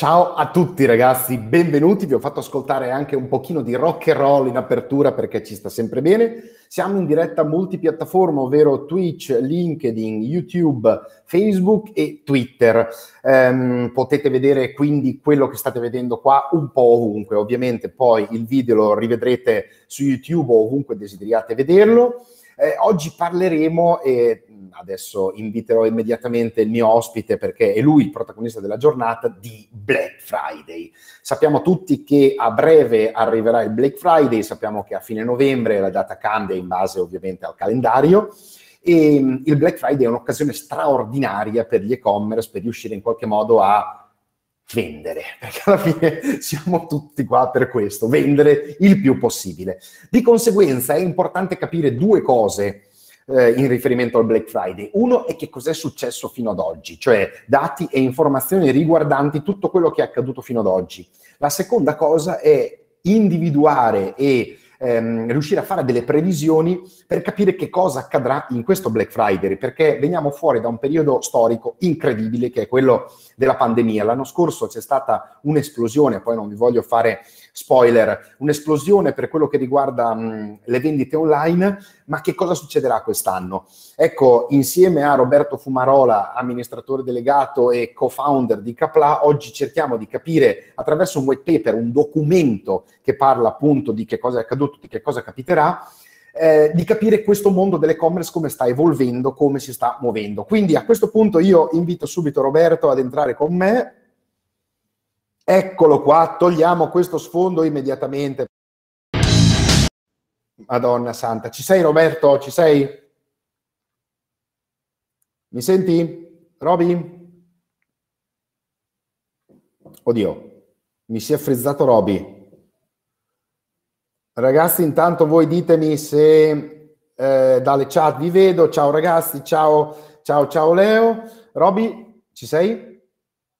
Ciao a tutti ragazzi, benvenuti, vi ho fatto ascoltare anche un pochino di rock and roll in apertura perché ci sta sempre bene. Siamo in diretta multipiattaforma, ovvero Twitch, LinkedIn, YouTube, Facebook e Twitter. Um, potete vedere quindi quello che state vedendo qua un po' ovunque. Ovviamente poi il video lo rivedrete su YouTube ovunque desideriate vederlo. Eh, oggi parleremo e adesso inviterò immediatamente il mio ospite perché è lui il protagonista della giornata di Black Friday. Sappiamo tutti che a breve arriverà il Black Friday, sappiamo che a fine novembre la data cambia in base ovviamente al calendario. E il Black Friday è un'occasione straordinaria per gli e-commerce per riuscire in qualche modo a vendere, perché alla fine siamo tutti qua per questo, vendere il più possibile. Di conseguenza è importante capire due cose eh, in riferimento al Black Friday. Uno è che cos'è successo fino ad oggi, cioè dati e informazioni riguardanti tutto quello che è accaduto fino ad oggi. La seconda cosa è individuare e ehm, riuscire a fare delle previsioni per capire che cosa accadrà in questo Black Friday, perché veniamo fuori da un periodo storico incredibile che è quello della pandemia. L'anno scorso c'è stata un'esplosione, poi non vi voglio fare spoiler, un'esplosione per quello che riguarda mh, mm, le vendite online, ma che cosa succederà quest'anno? Ecco, insieme a Roberto Fumarola, amministratore delegato e co-founder di Capla, oggi cerchiamo di capire attraverso un white paper, un documento che parla appunto di che cosa è accaduto, di che cosa capiterà, eh, di capire questo mondo dell'e-commerce come sta evolvendo, come si sta muovendo. Quindi a questo punto io invito subito Roberto ad entrare con me Eccolo qua, togliamo questo sfondo immediatamente. Madonna santa, ci sei Roberto? Ci sei? Mi senti? Roby? Oddio, mi si è frizzato Roby. Ragazzi, intanto voi ditemi se eh, dalle chat vi vedo. Ciao ragazzi, ciao, ciao, ciao Leo. Roby, ci sei?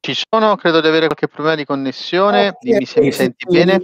Ci sono, credo di avere qualche problema di connessione. Okay, ah, Dimmi se mi senti bene.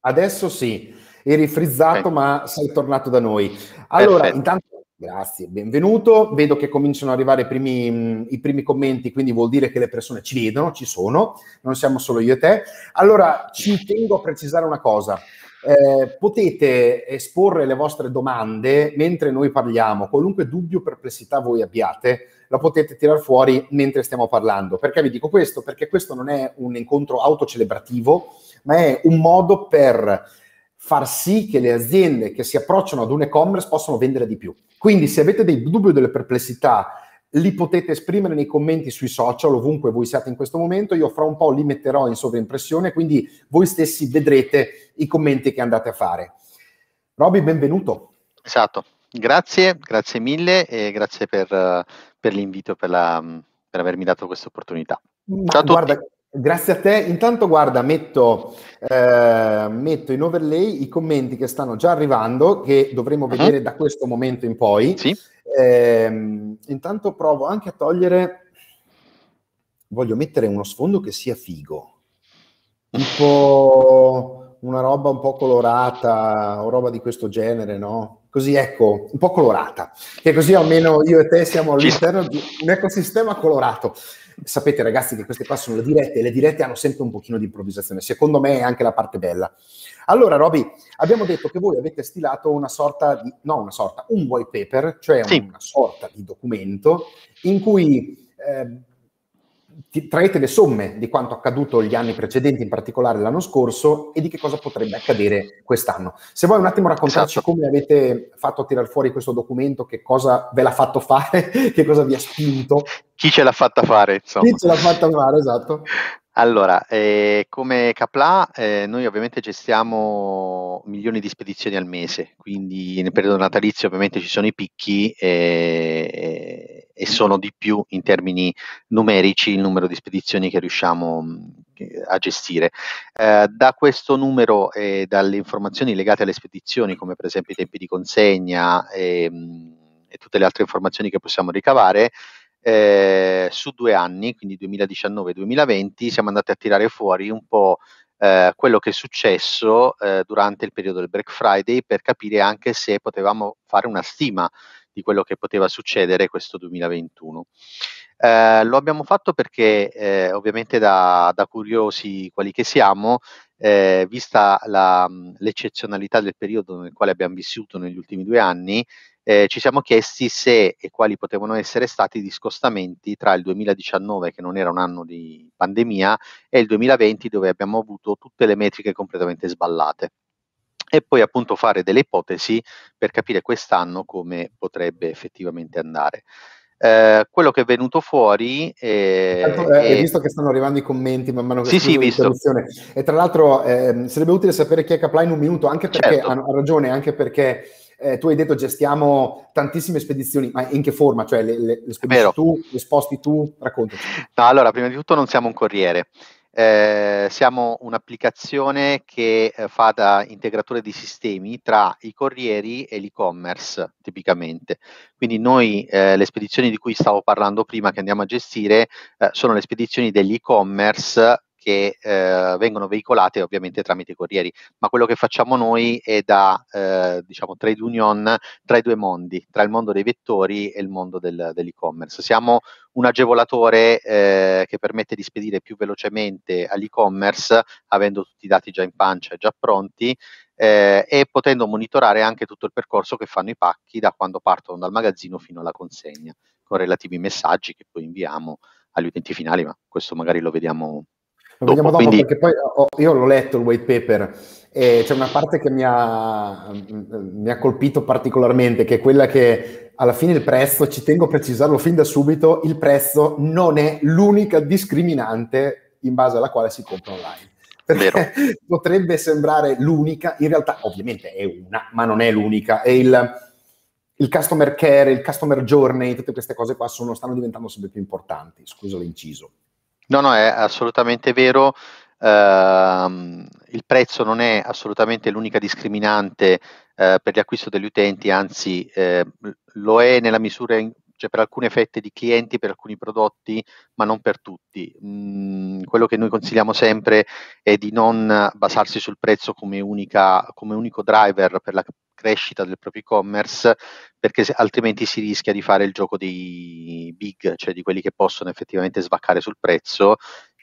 Adesso sì, eri frizzato, okay. Ecco. ma sei tornato da noi. Allora, Perfetto. intanto Grazie, benvenuto. Vedo che cominciano ad arrivare i primi, i primi, commenti, quindi vuol dire che le persone ci vedono, ci sono, non siamo solo io e te. Allora, ci tengo a precisare una cosa. Eh, potete esporre le vostre domande mentre noi parliamo, qualunque dubbio o perplessità voi abbiate, la potete tirar fuori mentre stiamo parlando. Perché vi dico questo? Perché questo non è un incontro autocelebrativo, ma è un modo per far sì che le aziende che si approcciano ad un e-commerce possano vendere di più. Quindi se avete dei dubbi o delle perplessità, li potete esprimere nei commenti sui social, ovunque voi siate in questo momento, io fra un po' li metterò in sovraimpressione, quindi voi stessi vedrete i commenti che andate a fare. Roby, benvenuto. Esatto, grazie, grazie mille e grazie per per l'invito, per, la, mhmm, per avermi dato questa opportunità. Ciao a guarda, tutti. Grazie a te. Intanto, guarda, metto, eh, metto, in overlay i commenti che stanno già arrivando, che dovremo uh-huh. vedere da questo momento in poi. Sì. Eh, intanto provo anche a togliere. Voglio mettere uno sfondo che sia figo, tipo una roba un po' colorata o roba di questo genere, no? così ecco, un po' colorata, che così almeno io e te siamo all'interno di un ecosistema colorato. Sapete ragazzi che queste qua sono le dirette e le dirette hanno sempre un pochino di improvvisazione, secondo me è anche la parte bella. Allora Roby, abbiamo detto che voi avete stilato una sorta di, no una sorta, un white paper, cioè sì. una sorta di documento in cui... Eh, traete le somme di quanto accaduto gli anni precedenti, in particolare l'anno scorso, e di che cosa potrebbe accadere quest'anno. Se vuoi un attimo raccontarci esatto. come avete fatto a tirar fuori questo documento, che cosa ve l'ha fatto fare, che cosa vi ha spinto. Chi ce l'ha fatta fare, insomma. Chi ce l'ha fatta fare, esatto. Allora, eh, come Capla eh, noi ovviamente gestiamo milioni di spedizioni al mese, quindi nel periodo natalizio ovviamente ci sono i picchi eh, e sono di più in termini numerici il numero di spedizioni che riusciamo a gestire. Eh, da questo numero e dalle informazioni legate alle spedizioni, come per esempio i tempi di consegna e, e tutte le altre informazioni che possiamo ricavare, eh, su due anni, quindi 2019-2020, siamo andati a tirare fuori un po' eh, quello che è successo eh, durante il periodo del Black Friday per capire anche se potevamo fare una stima di quello che poteva succedere questo 2021. Eh, lo abbiamo fatto perché eh, ovviamente da, da, curiosi quali che siamo, eh, vista la, mm, l'eccezionalità del periodo nel quale abbiamo vissuto negli ultimi due anni, eh, ci siamo chiesti se e quali potevano essere stati i discostamenti tra il 2019, che non era un anno di pandemia, e il 2020, dove abbiamo avuto tutte le metriche completamente sballate e poi appunto fare delle ipotesi per capire quest'anno come potrebbe effettivamente andare. Eh, quello che è venuto fuori eh, Tanto, eh, è... visto che stanno arrivando i commenti man mano che sì, sì, visto. e tra l'altro ehm, sarebbe utile sapere chi è Capla in un minuto anche perché certo. ha ragione anche perché eh, tu hai detto gestiamo tantissime spedizioni, ma in che forma? Cioè le, le, le spedizioni tu, le sposti tu? Raccontaci. No, allora, prima di tutto non siamo un corriere. Eh, siamo un'applicazione che eh, fa da integratore di sistemi tra i corrieri e l'e-commerce tipicamente. Quindi noi eh, le spedizioni di cui stavo parlando prima che andiamo a gestire eh, sono le spedizioni dell'e-commerce che eh, vengono veicolate ovviamente tramite i corrieri, ma quello che facciamo noi è da eh, diciamo, trade union tra i due mondi, tra il mondo dei vettori e il mondo del, dell'e-commerce. Siamo un agevolatore eh, che permette di spedire più velocemente all'e-commerce avendo tutti i dati già in pancia e già pronti eh, e potendo monitorare anche tutto il percorso che fanno i pacchi da quando partono dal magazzino fino alla consegna con relativi messaggi che poi inviamo agli utenti finali, ma questo magari lo vediamo lo dopo, vediamo dopo quindi... perché poi ho, oh, oh, io l'ho letto il white paper e c'è una parte che mi ha, mm, mm, mi ha colpito particolarmente, che è quella che alla fine il prezzo, ci tengo a precisarlo fin da subito, il prezzo non è l'unica discriminante in base alla quale si compra online. Potrebbe sembrare l'unica, in realtà ovviamente è una, ma non è l'unica. È il, il customer care, il customer journey, tutte queste cose qua sono, stanno diventando sempre più importanti. Scusa l'inciso. No, no, è assolutamente vero. Uh, il prezzo non è assolutamente l'unica discriminante uh, per l'acquisto degli utenti, anzi eh, lo è nella misura in, cioè per alcune fette di clienti, per alcuni prodotti, ma non per tutti. Mm, quello che noi consigliamo sempre è di non basarsi sul prezzo come, unica, come unico driver per la crescita del proprio e-commerce, perché se, altrimenti si rischia di fare il gioco dei big, cioè di quelli che possono effettivamente svaccare sul prezzo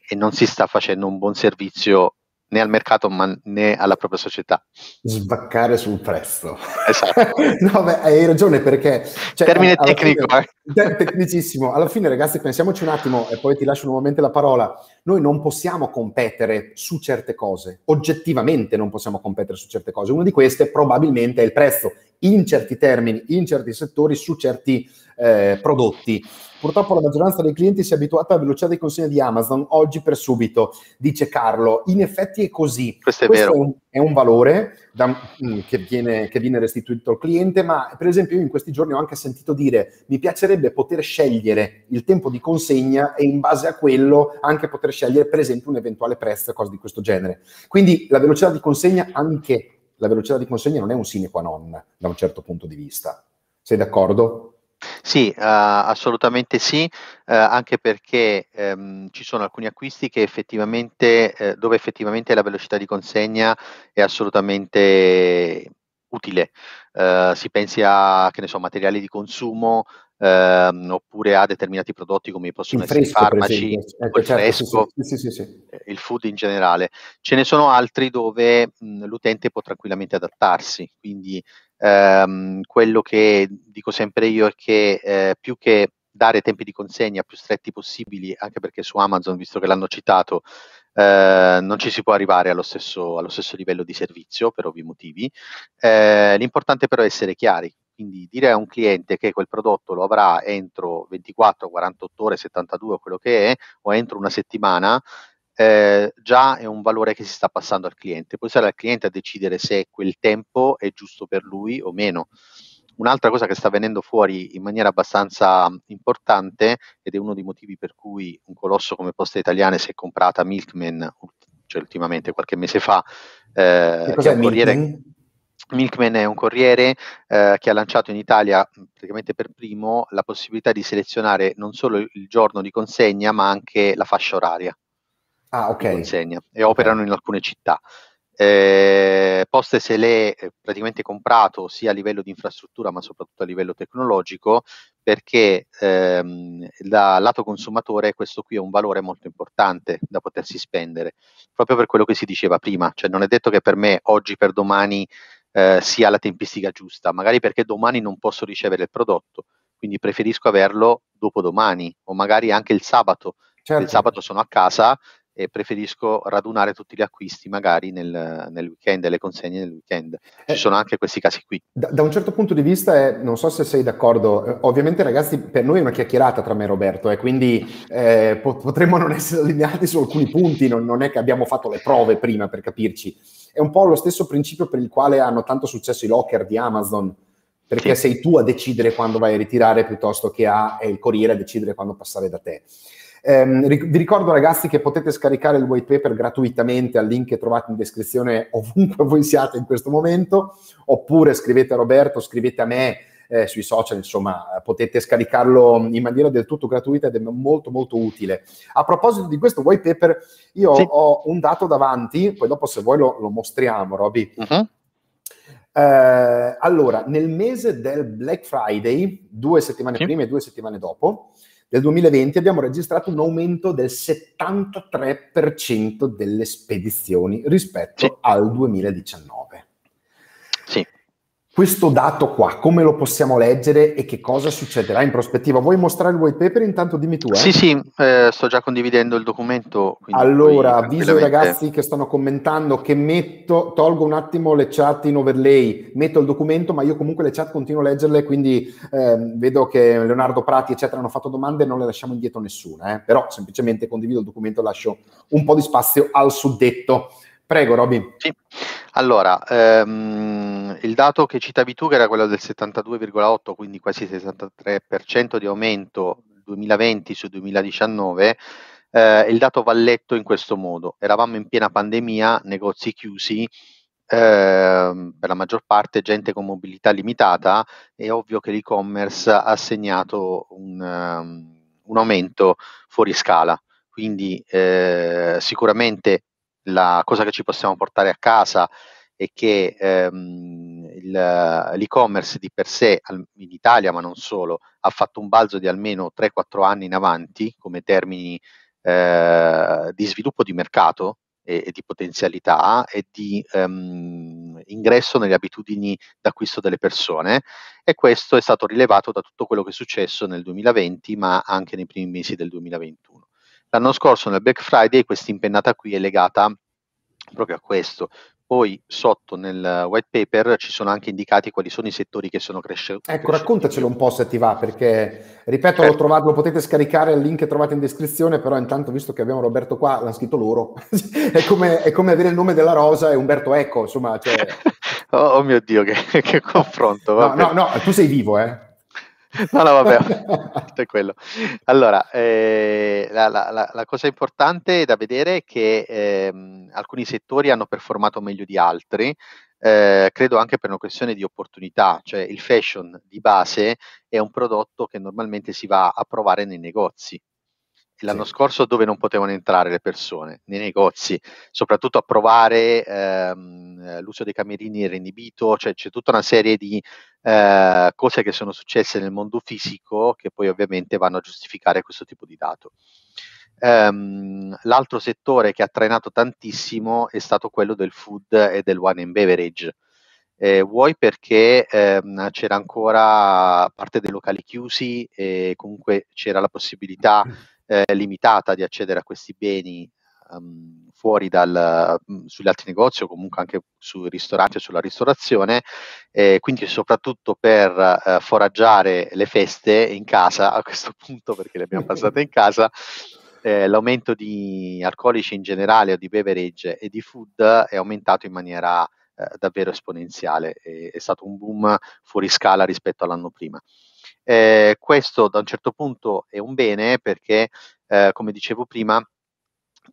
e non si sta facendo un buon servizio né al mercato ma né alla propria società. Sbaccare sul prezzo. Esatto. no, beh, hai ragione perché... Cioè, Termine tecnico. Fine, eh. Tecnicissimo. Alla fine, ragazzi, pensiamoci un attimo e poi ti lascio nuovamente la parola. Noi non possiamo competere su certe cose, oggettivamente non possiamo competere su certe cose. Una di queste probabilmente è il prezzo in certi termini, in certi settori, su certi eh, prodotti. Purtroppo la maggioranza dei clienti si è abituata alla velocità di consegna di Amazon oggi per subito, dice Carlo. In effetti è così. Questo è, Questo è, un, è un, valore da, mm, che, viene, che, viene, restituito al cliente, ma per esempio io in questi giorni ho anche sentito dire mi piacerebbe poter scegliere il tempo di consegna e in base a quello anche poter scegliere per esempio un eventuale prezzo, cose di questo genere. Quindi la velocità di consegna anche la velocità di consegna non è un sine qua non da un certo punto di vista. Sei d'accordo? Sì, uh, assolutamente sì, uh, anche perché um, ci sono alcuni acquisti effettivamente, uh, dove effettivamente la velocità di consegna è assolutamente utile. si pensi a so, materiali di consumo, ehm, oppure a determinati prodotti come possono il essere i farmaci, ecco, il certo, fresco, sì, sì, sì, eh, il food in generale. Ce ne sono altri dove mh, mhmm, l'utente può tranquillamente adattarsi, quindi ehm, quello che dico sempre io è che eh, più che dare tempi di consegna più stretti possibili, anche perché su Amazon, visto che l'hanno citato, eh, non ci si può arrivare allo stesso, allo stesso, livello di servizio per ovvi motivi. Eh, l'importante però è essere chiari, quindi dire a un cliente che quel prodotto lo avrà entro 24, 48 ore, 72 o quello che è, o entro una settimana, eh, già è un valore che si sta passando al cliente. Poi sarà il cliente a decidere se quel tempo è giusto per lui o meno. Un'altra cosa che sta venendo fuori in maniera abbastanza mm, importante, ed è uno dei motivi per cui un colosso come Poste Italiane si è comprata Milkman, cioè ultimamente qualche mese fa, eh, che, che è un Milkman? corriere Milkman è un corriere eh, che ha lanciato in Italia praticamente per primo la possibilità di selezionare non solo il giorno di consegna, ma anche la fascia oraria. Ah, ok. Consegna, e operano in alcune città. Eh, Poste se l'è praticamente comprato sia a livello di infrastruttura ma soprattutto a livello tecnologico perché ehm, da lato consumatore questo qui è un valore molto importante da potersi spendere proprio per quello che si diceva prima cioè non è detto che per me oggi per domani eh, si la tempistica giusta, magari perché domani non posso ricevere il prodotto, quindi preferisco averlo dopodomani o magari anche il sabato. Certo. Il sabato sono a casa e preferisco radunare tutti gli acquisti magari nel, nel weekend le consegne nel weekend. Ci eh, sono anche questi casi qui. Da, da un certo punto di vista, è, non so se sei d'accordo, eh, ovviamente ragazzi per noi è una chiacchierata tra me e Roberto e eh, quindi eh, potremmo non essere allineati su alcuni punti, non, non, è che abbiamo fatto le prove prima per capirci. È un po' lo stesso principio per il quale hanno tanto successo i locker di Amazon, perché sì. sei tu a decidere quando vai a ritirare piuttosto che a, è il corriere a decidere quando passare da te. Ehm, vi ricordo ragazzi che potete scaricare il white paper gratuitamente al link che trovate in descrizione ovunque voi siate in questo momento, oppure scrivete a Roberto, scrivete a me eh, sui social, insomma, potete scaricarlo in maniera del tutto gratuita ed è molto molto utile. A proposito di questo white paper, io sì. ho un dato davanti, poi dopo se vuoi lo, lo mostriamo, Roby. Uh-huh. Eh, allora, nel mese del Black Friday, due settimane sì. prima e due settimane dopo, del 2020 abbiamo registrato un aumento del 73% delle spedizioni rispetto sì. al 2019 questo dato qua, come lo possiamo leggere e che cosa succederà in prospettiva? Vuoi mostrare il white paper? Intanto dimmi tu. Eh? Sì, sì, eh, sto già condividendo il documento. Allora, avviso ai ragazzi che stanno commentando che metto, tolgo un attimo le chat in overlay, metto il documento, ma io comunque le chat continuo a leggerle, quindi eh, vedo che Leonardo Prati, eccetera, hanno fatto domande e non le lasciamo indietro nessuna, eh. però semplicemente condivido il documento e lascio un po' di spazio al suddetto. Prego Robin. Sì. Allora, ehm, il dato che citavi tu che era quello del 72,8, quindi quasi 63% di aumento 2020 su 2019, eh, il dato va letto in questo modo. Eravamo in piena pandemia, negozi chiusi, eh, per la maggior parte gente con mobilità limitata, è ovvio che l'e-commerce ha segnato un, um, un aumento fuori scala. Quindi eh, sicuramente la cosa che ci possiamo portare a casa è che ehm, il, l'e-commerce di per sé in Italia, ma non solo, ha fatto un balzo di almeno 3-4 anni in avanti come termini eh, di sviluppo di mercato e, e di potenzialità e di ehm, ingresso nelle abitudini d'acquisto delle persone e questo è stato rilevato da tutto quello che è successo nel 2020 ma anche nei primi mesi del 2021. L'anno scorso nel Black Friday questa impennata qui è legata proprio a questo. Poi sotto nel white paper ci sono anche indicati quali sono i settori che sono cresciuti. Ecco, raccontacelo un po' se ti va, perché ripeto, certo. lo, trovate, lo, potete scaricare al link che trovate in descrizione, però intanto visto che abbiamo Roberto qua, l'hanno scritto loro. è, come, è, come, avere il nome della rosa e Umberto Ecco, insomma. Cioè... oh, oh, mio Dio, che, che confronto. no, no, no, tu sei vivo, eh. no, no, vabbè, è quello. Allora, eh, la, la, la, cosa importante da vedere è che eh, alcuni settori hanno performato meglio di altri, eh, credo anche per una questione di opportunità, cioè il fashion di base è un prodotto che normalmente si va a provare nei negozi. L'anno sì. scorso dove non potevano entrare le persone? Nei negozi, soprattutto a provare ehm, l'uso dei camerini era inibito, cioè c'è tutta una serie di eh, cose che sono successe nel mondo fisico che poi ovviamente vanno a giustificare questo tipo di dato. Um, l'altro settore che ha trainato tantissimo è stato quello del food e del wine and beverage. Eh, vuoi perché ehm, c'era ancora parte dei locali chiusi e comunque c'era la possibilità mm. eh, limitata di accedere a questi beni um, fuori dal, mm, sugli altri negozi o comunque anche sui ristoranti o sulla ristorazione, eh, quindi soprattutto per eh, foraggiare le feste in casa a questo punto perché le abbiamo passate in casa. Eh, l'aumento di alcolici in generale o di beverage e di food è aumentato in maniera eh, davvero esponenziale, è, è stato un boom fuori scala rispetto all'anno prima. Eh, questo da un certo punto è un bene perché, eh, come dicevo prima,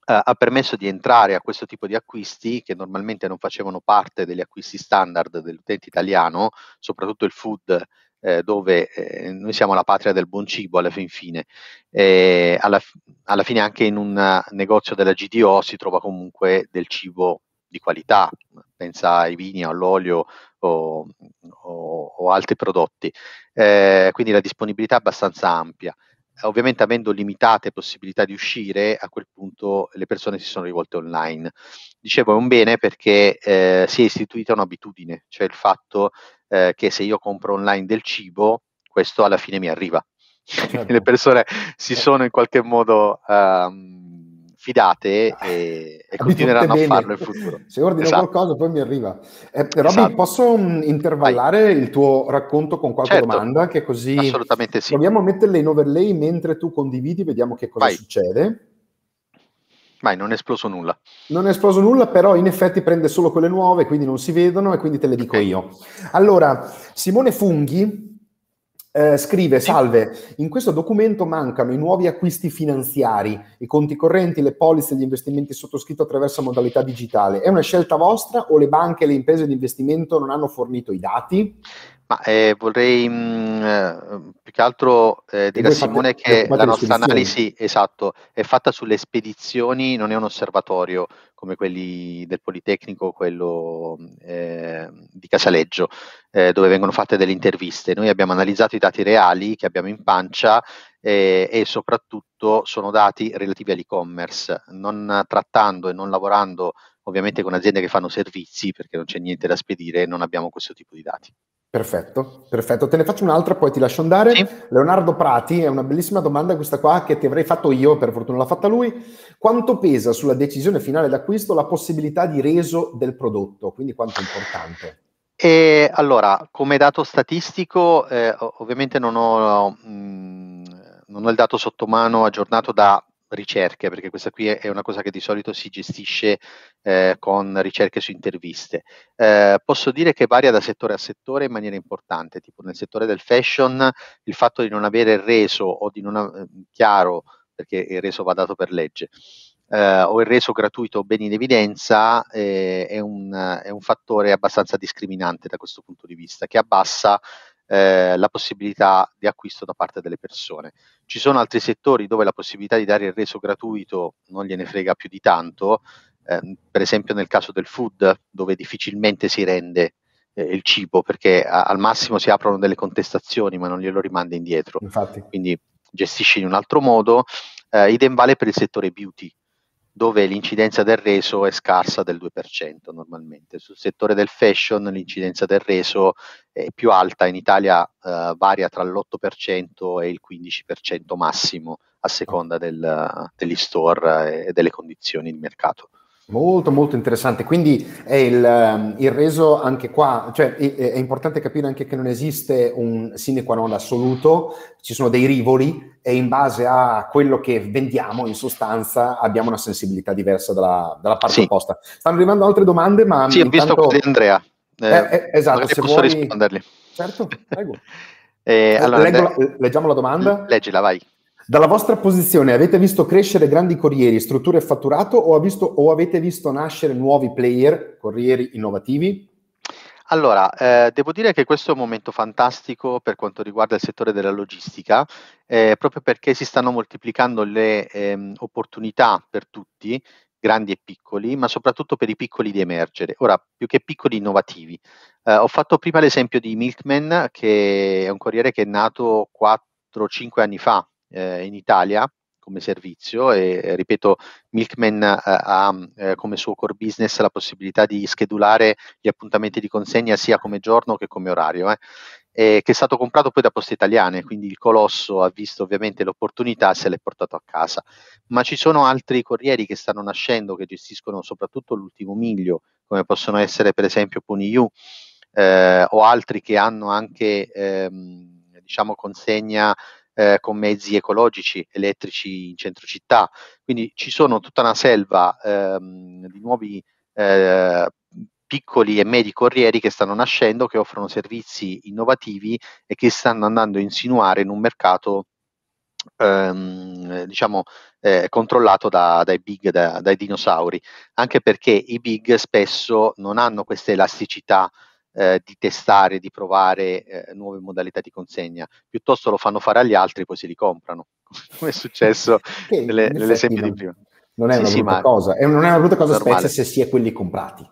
eh, ha permesso di entrare a questo tipo di acquisti che normalmente non facevano parte degli acquisti standard dell'utente italiano, soprattutto il food eh, dove eh, noi siamo la patria del buon cibo alla fin fine. Eh, alla, alla, fine anche in un negozio della GDO si trova comunque del cibo di qualità, pensa ai vini, all'olio o, o, o altri prodotti. Eh, quindi la disponibilità è abbastanza ampia. Eh, ovviamente avendo limitate possibilità di uscire, a quel punto le persone si sono rivolte online. Dicevo, è un bene perché eh, si è istituita un'abitudine, cioè il fatto eh, che se io compro online del cibo, questo alla fine mi arriva. Certo. le persone si eh. sono in qualche modo... Um, fidate e, ah, e continueranno a farlo in futuro. Se ordino esatto. qualcosa poi mi arriva. Eh, Robby, esatto. posso mm, intervallare Vai. il tuo racconto con qualche certo. domanda? Che così Assolutamente sì. Proviamo a metterle in overlay mentre tu condividi, vediamo che cosa Vai. succede. Mai, non è esploso nulla. Non è esploso nulla, però in effetti prende solo quelle nuove, quindi non si vedono e quindi te le dico okay. io. Allora, Simone Funghi eh, scrive, salve, in questo documento mancano i nuovi acquisti finanziari, i conti correnti, le polizze, gli investimenti sottoscritti attraverso modalità digitale. È una scelta vostra o le banche e le imprese di investimento non hanno fornito i dati? Ma eh, vorrei mh, mm, eh, più che altro eh, dire a Simone fate, che la nostra analisi esatto, è fatta sulle spedizioni, non è un osservatorio come quelli del Politecnico, quello mm, eh, di Casaleggio, eh, dove vengono fatte delle interviste. Noi abbiamo analizzato i dati reali che abbiamo in pancia eh, e soprattutto sono dati relativi all'e-commerce, non trattando e non lavorando ovviamente con aziende che fanno servizi, perché non c'è niente da spedire, non abbiamo questo tipo di dati. Perfetto, perfetto. Te ne faccio un'altra, poi ti lascio andare. Sì. Leonardo Prati, è una bellissima domanda questa qua che ti avrei fatto io, per fortuna l'ha fatta lui. Quanto pesa sulla decisione finale d'acquisto la possibilità di reso del prodotto? Quindi quanto è importante? E allora, come dato statistico, eh, ovviamente non ho, mh, mm, non ho, il dato sotto mano aggiornato da ricerche, perché questa qui è una cosa che di solito si gestisce eh, con ricerche su interviste. Eh, posso dire che varia da settore a settore in maniera importante, tipo nel settore del fashion il fatto di non avere reso o di non avere eh, chiaro, perché il reso va dato per legge, eh, o il reso gratuito o bene in evidenza eh, è un, è un fattore abbastanza discriminante da questo punto di vista, che abbassa eh, la possibilità di acquisto da parte delle persone. Ci sono altri settori dove la possibilità di dare il reso gratuito non gliene frega più di tanto, eh, per esempio nel caso del food, dove difficilmente si rende eh, il cibo, perché al massimo si aprono delle contestazioni, ma non glielo rimanda indietro. Infatti. Quindi gestisci in un altro modo. Eh, idem vale per il settore beauty dove l'incidenza del reso è scarsa del 2% normalmente. Sul settore del fashion l'incidenza del reso è più alta, in Italia eh, varia tra l'8% e il 15% massimo a seconda del, degli store eh, e delle condizioni di mercato. Molto molto interessante, quindi è il, ehm, il, reso anche qua, cioè è, è, importante capire anche che non esiste un sine qua non assoluto, ci sono dei rivoli e in base a quello che vendiamo in sostanza abbiamo una sensibilità diversa dalla, dalla parte sì. opposta. Stanno arrivando altre domande, ma... Sì, intanto... ho visto di Andrea. Eh, eh, eh esatto, se posso vuoi... rispondergli. Certo, prego. eh, allora, Leggo, Andrea... Leggiamo la domanda? Leggila, vai. Dalla vostra posizione avete visto crescere grandi corrieri, strutture e fatturato o, visto, o avete visto nascere nuovi player, corrieri innovativi? Allora, eh, devo dire che questo è un momento fantastico per quanto riguarda il settore della logistica, eh, proprio perché si stanno moltiplicando le ehm, opportunità per tutti, grandi e piccoli, ma soprattutto per i piccoli di emergere. Ora, più che piccoli innovativi. Eh, ho fatto prima l'esempio di Milkman, che è un corriere che è nato 4-5 anni fa, eh, in Italia come servizio e eh, ripeto Milkman eh, ha mm, eh, come suo core business la possibilità di schedulare gli appuntamenti di consegna sia come giorno che come orario eh, che è stato comprato poi da Poste Italiane quindi il colosso ha visto ovviamente l'opportunità se l'è portato a casa ma ci sono altri corrieri che stanno nascendo che gestiscono soprattutto l'ultimo miglio come possono essere per esempio PuniU eh, o altri che hanno anche ehm, diciamo consegna eh, con mezzi ecologici, elettrici in centro città. Quindi ci sono tutta una selva ehm, di nuovi eh, piccoli e medi corrieri che stanno nascendo, che offrono servizi innovativi e che stanno andando a insinuare in un mercato ehm, diciamo eh, controllato da, dai big, da, dai dinosauri, anche perché i big spesso non hanno questa elasticità eh, di testare, di provare eh, nuove modalità di consegna, piuttosto lo fanno fare agli altri e poi se li comprano, come è successo nelle, nell'esempio non, di prima. Non è, sì, sì, cosa, è, non è una brutta cosa, non è una brutta cosa spezia se si è quelli comprati.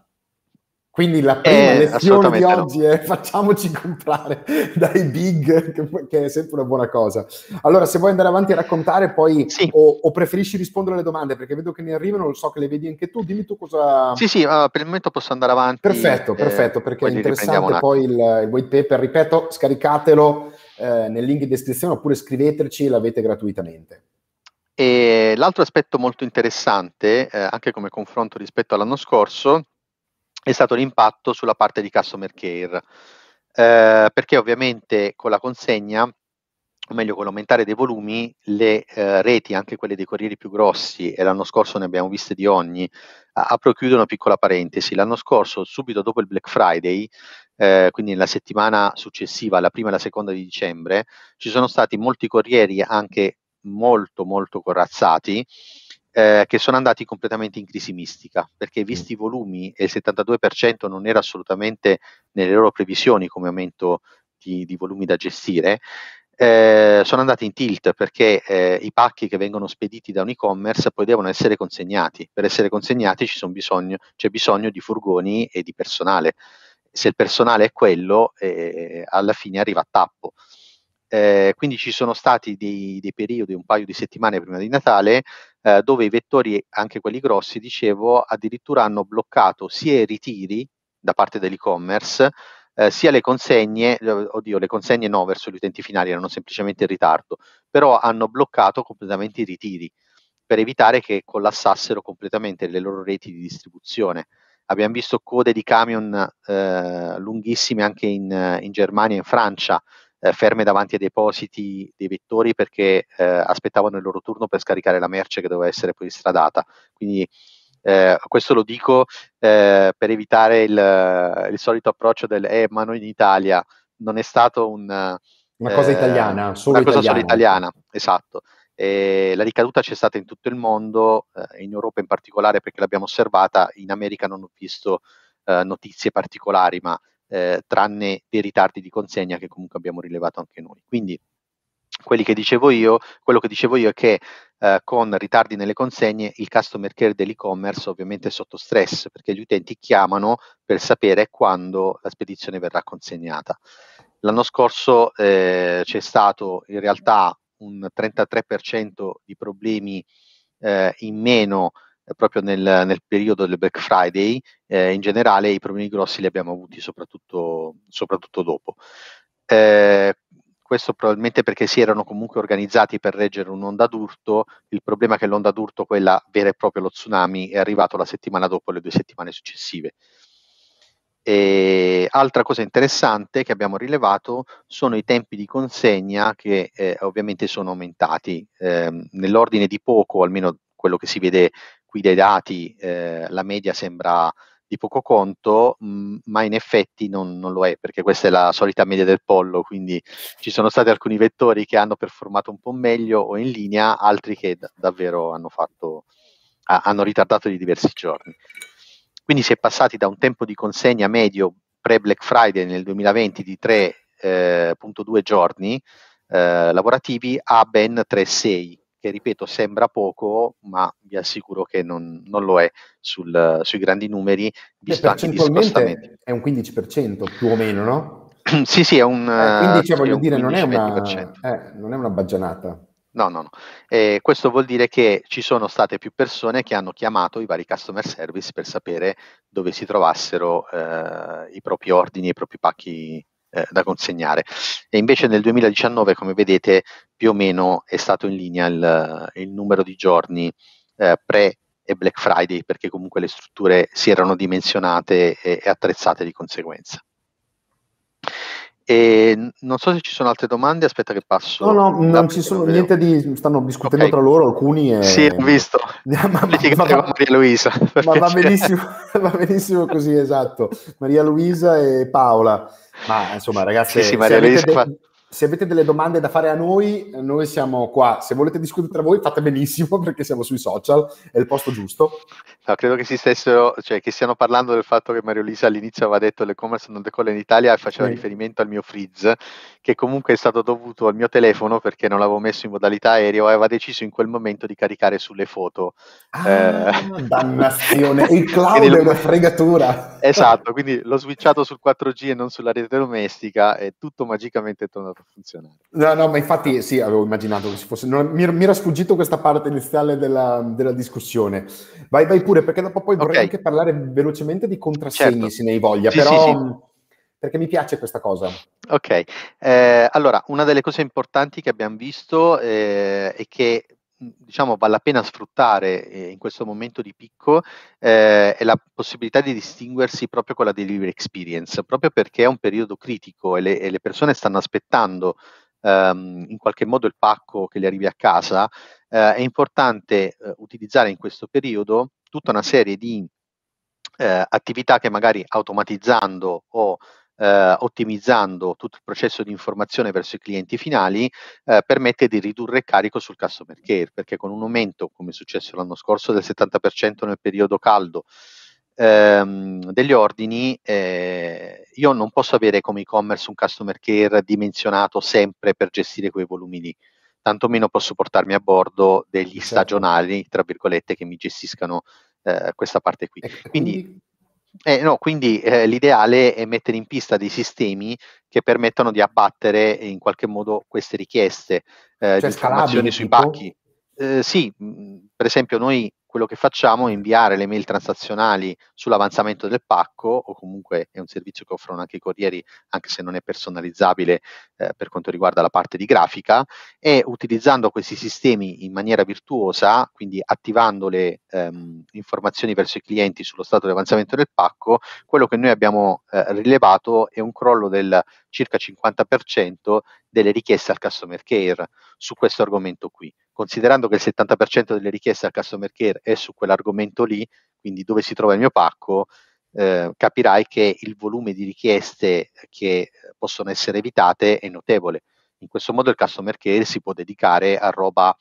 Quindi la eh, prima eh, lezione di oggi no. è facciamoci comprare dai big, che è sempre una buona cosa. Allora, se vuoi andare avanti a raccontare, poi sì. o, o, preferisci rispondere alle domande, perché vedo che ne arrivano, lo so che le vedi anche tu, dimmi tu cosa... Sì, sì, uh, per il momento posso andare avanti. Perfetto, eh, perché è interessante poi il, il, white paper. Ripeto, scaricatelo eh, nel link in descrizione oppure scriveteci, l'avete gratuitamente. E l'altro aspetto molto interessante, eh, anche come confronto rispetto all'anno scorso, è stato l'impatto sulla parte di customer care, eh, perché ovviamente con la consegna, o meglio con l'aumentare dei volumi, le eh, reti, anche quelle dei corrieri più grossi, e l'anno scorso ne abbiamo viste di ogni, apro e chiudo una piccola parentesi, l'anno scorso, subito dopo il Black Friday, eh, quindi nella settimana successiva, la prima e la seconda di dicembre, ci sono stati molti corrieri anche molto molto corazzati eh, che sono andati completamente in crisi mistica, perché mm. visti i volumi e il 72% non era assolutamente nelle loro previsioni come aumento di, di volumi da gestire, eh, sono andati in tilt perché eh, i pacchi che vengono spediti da un e-commerce poi devono essere consegnati. Per essere consegnati bisogno, c'è bisogno di furgoni e di personale. Se il personale è quello, eh, alla fine arriva a tappo. Eh, quindi ci sono stati dei, dei, periodi, un paio di settimane prima di Natale, eh, dove i vettori, anche quelli grossi, dicevo, addirittura hanno bloccato sia i ritiri da parte dell'e-commerce, eh, sia le consegne, eh, oddio, le consegne no verso gli utenti finali erano semplicemente in ritardo, però hanno bloccato completamente i ritiri per evitare che collassassero completamente le loro reti di distribuzione. Abbiamo visto code di camion eh, lunghissime anche in, in Germania e in Francia eh, ferme davanti ai depositi dei vettori perché eh, aspettavano il loro turno per scaricare la merce che doveva essere poi stradata. Quindi eh, questo lo dico eh, per evitare il, il, solito approccio del eh, ma noi in Italia non è stato un, una cosa eh, italiana, solo una cosa italiana. solo italiana, esatto. E la ricaduta c'è stata in tutto il mondo, eh, in Europa in particolare perché l'abbiamo osservata, in America non ho visto notizie particolari, ma eh, tranne dei ritardi di consegna che comunque abbiamo rilevato anche noi. Quindi quelli che dicevo io, quello che dicevo io è che eh, con ritardi nelle consegne il customer care dell'e-commerce ovviamente è sotto stress perché gli utenti chiamano per sapere quando la spedizione verrà consegnata. L'anno scorso eh, c'è stato in realtà un 33% di problemi eh, in meno eh, proprio nel, nel, periodo del Black Friday, eh, in generale i problemi grossi li abbiamo avuti soprattutto, soprattutto dopo. Eh, questo probabilmente perché si erano comunque organizzati per reggere un'onda d'urto, il problema è che l'onda d'urto, quella vera e propria, lo tsunami, è arrivato la settimana dopo, le due settimane successive. E altra cosa interessante che abbiamo rilevato sono i tempi di consegna che eh, ovviamente sono aumentati. Ehm, nell'ordine di poco, almeno quello che si vede qui dai dati eh, la media sembra di poco conto, mh, mm, ma in effetti non, non, lo è, perché questa è la solita media del pollo, quindi ci sono stati alcuni vettori che hanno performato un po' meglio o in linea, altri che d- davvero hanno, fatto, a- hanno ritardato di diversi giorni. Quindi si è passati da un tempo di consegna medio pre-Black Friday nel 2020 di 3.2 eh, giorni eh, lavorativi a ben 3,6 che ripeto sembra poco, ma vi assicuro che non, non lo è sul, sui grandi numeri, visto anche gli spostamenti. È un 15% più o meno, no? sì, sì, è un... Eh, quindi cioè, voglio dire, 15, non, è una, eh, non è una baggianata. No, no, no. Eh, questo vuol dire che ci sono state più persone che hanno chiamato i vari customer service per sapere dove si trovassero eh, i propri ordini, i propri pacchi eh, da consegnare. E invece nel 2019, come vedete, più o meno è stato in linea il, il numero di giorni eh, pre e Black Friday, perché comunque le strutture si erano dimensionate e, e attrezzate di conseguenza. E non so se ci sono altre domande, aspetta che passo. No, no, non ci sono niente di... stanno discutendo okay. tra loro alcuni. E... Sì, ho visto. ma, ma, ma, Maria Luisa. Ma va benissimo, va benissimo così, esatto. Maria Luisa e Paola. Ma insomma, ragazzi, sì, sì, Maria Luisa, de- fa... se avete delle domande da fare a noi, noi siamo qua. Se volete discutere tra voi, fate benissimo perché siamo sui social, è il posto giusto. No, credo che si stessero, cioè che stiano parlando del fatto che Mario Lisa all'inizio aveva detto l'e-commerce non decolla in Italia e faceva sì. riferimento al mio frizz, che comunque è stato dovuto al mio telefono perché non l'avevo messo in modalità aereo e aveva deciso in quel momento di caricare sulle foto. Ah, eh, dannazione, il cloud è una fregatura. Esatto, quindi l'ho switchato sul 4G e non sulla rete domestica e tutto magicamente è tornato a funzionare. No, no, ma infatti sì, avevo immaginato che si fosse... Non, mi, mi, era sfuggito questa parte iniziale della, della discussione. Vai, vai pure pure perché dopo poi okay. anche parlare velocemente di contrassegni certo. se ne hai voglia, sì, però... Sì, sì. Mm, perché mi piace questa cosa. Ok, eh, allora una delle cose importanti che abbiamo visto eh, è che mm, diciamo, vale la pena sfruttare eh, in questo momento di picco eh, è la possibilità di distinguersi proprio con la delivery experience, proprio perché è un periodo critico e le, e le persone stanno aspettando ehm, in qualche modo il pacco che le arrivi a casa. Eh, è importante eh, utilizzare in questo periodo tutta una serie di eh, attività che magari automatizzando o eh, ottimizzando tutto il processo di informazione verso i clienti finali eh, permette di ridurre il carico sul customer care perché con un aumento come è successo l'anno scorso del 70% nel periodo caldo ehm, degli ordini eh, io non posso avere come e-commerce un customer care dimensionato sempre per gestire quei volumi lì tantomeno posso portarmi a bordo degli certo. stagionali, tra virgolette, che mi gestiscano eh, questa parte qui. Ecco, quindi, eh, no, quindi eh, l'ideale è mettere in pista dei sistemi che permettano di abbattere in qualche modo queste richieste eh, cioè di informazioni sui tipo? pacchi. Eh, sì, mh, mm, per esempio noi quello che facciamo è inviare le mail transazionali sull'avanzamento del pacco o comunque è un servizio che offrono anche i corrieri anche se non è personalizzabile eh, per quanto riguarda la parte di grafica e utilizzando questi sistemi in maniera virtuosa quindi attivando le ehm, informazioni verso i clienti sullo stato di avanzamento del pacco quello che noi abbiamo eh, rilevato è un crollo del circa 50% delle richieste al customer care su questo argomento qui considerando che il 70% delle richieste al customer care è su quell'argomento lì, quindi dove si trova il mio pacco, eh, capirai che il volume di richieste che possono essere evitate è notevole. In questo modo il customer care si può dedicare a roba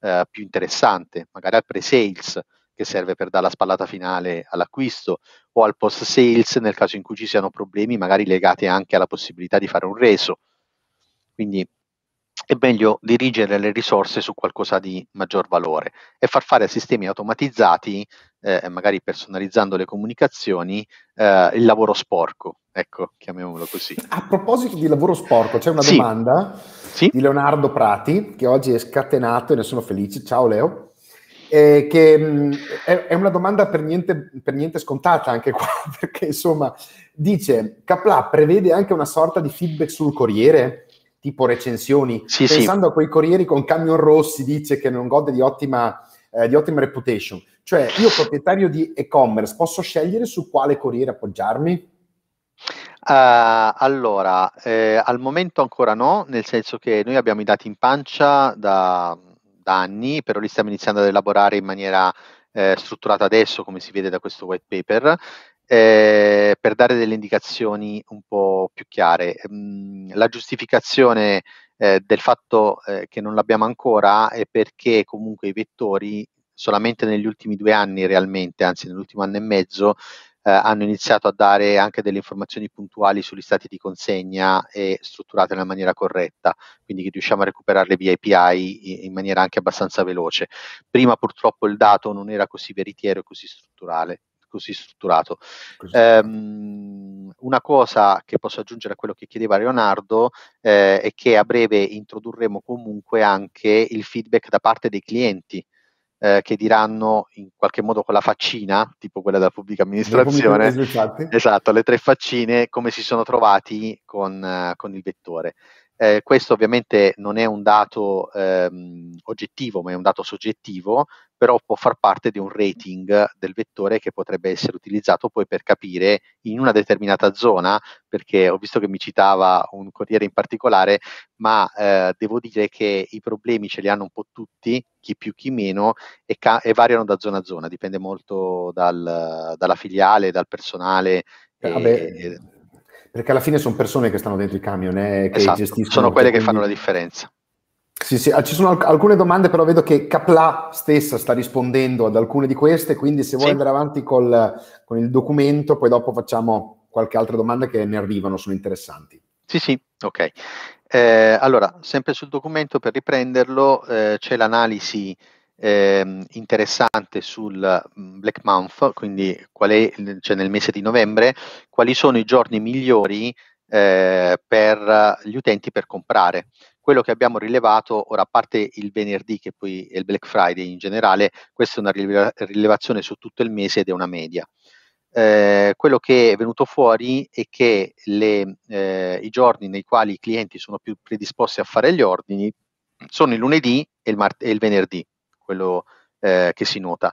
eh, più interessante, magari al pre-sales che serve per dare la spallata finale all'acquisto o al post-sales nel caso in cui ci siano problemi magari legati anche alla possibilità di fare un reso. Quindi è meglio dirigere le risorse su qualcosa di maggior valore e far fare a sistemi automatizzati, eh, magari personalizzando le comunicazioni, eh, il lavoro sporco. Ecco, chiamiamolo così. A proposito di lavoro sporco, c'è una sì. domanda sì? di Leonardo Prati, che oggi è scatenato e ne sono felice. Ciao Leo. Eh, che mh, mm, è, è, una domanda per niente, per niente, scontata anche qua, perché insomma dice, Capla prevede anche una sorta di feedback sul Corriere? tipo recensioni, sì, pensando sì. a quei corrieri con camion rossi dice che non gode di ottima, eh, di ottima reputation. Cioè, io proprietario di e-commerce, posso scegliere su quale corriere appoggiarmi? Uh, allora, eh, al momento ancora no, nel senso che noi abbiamo i dati in pancia da, da anni, però li stiamo iniziando ad elaborare in maniera eh, strutturata adesso, come si vede da questo white paper, eh, per dare delle indicazioni un po' più chiare. Mm, la giustificazione eh, del fatto eh, che non l'abbiamo ancora è perché comunque i vettori solamente negli ultimi due anni realmente, anzi nell'ultimo anno e mezzo, eh, hanno iniziato a dare anche delle informazioni puntuali sugli stati di consegna e strutturate nella maniera corretta, quindi che riusciamo a recuperarle via API in maniera anche abbastanza veloce. Prima purtroppo il dato non era così veritiero e così strutturale così strutturato. Um, una cosa che posso aggiungere a quello che chiedeva Leonardo eh, è che a breve introdurremo comunque anche il feedback da parte dei clienti. Eh, che diranno in qualche modo con la faccina, tipo quella della pubblica amministrazione, esatto. esatto, le tre faccine, come si sono trovati con, uh, con il vettore. Eh, questo ovviamente non è un dato ehm, oggettivo, ma è un dato soggettivo, però può far parte di un rating del vettore che potrebbe essere utilizzato poi per capire in una determinata zona, perché ho visto che mi citava un corriere in particolare, ma eh, devo dire che i problemi ce li hanno un po' tutti, chi più chi meno, e, ca- e variano da zona a zona, dipende molto dal, dalla filiale, dal personale. Eh, vabbè, perché alla fine sono persone che stanno dentro i camion eh, che esatto, gestiscono. Sono quelle che fanno la differenza. Sì, sì, ah, ci sono alc- alcune domande, però vedo che Capla stessa sta rispondendo ad alcune di queste, quindi se vuoi sì. andare avanti col, con il documento, poi dopo facciamo qualche altra domanda che ne arrivano, sono interessanti. Sì, sì, ok. Eh, allora, sempre sul documento, per riprenderlo, eh, c'è l'analisi eh, interessante sul mm, Black Month, quindi è, cioè nel mese di novembre, quali sono i giorni migliori eh, per gli utenti per comprare. Quello che abbiamo rilevato, ora a parte il venerdì che poi è il Black Friday in generale, questa è una rilevazione su tutto il mese ed è una media. Eh, quello che è venuto fuori è che le, eh, i giorni nei quali i clienti sono più predisposti a fare gli ordini sono il lunedì e il, mart- e il venerdì quello eh, che si nota.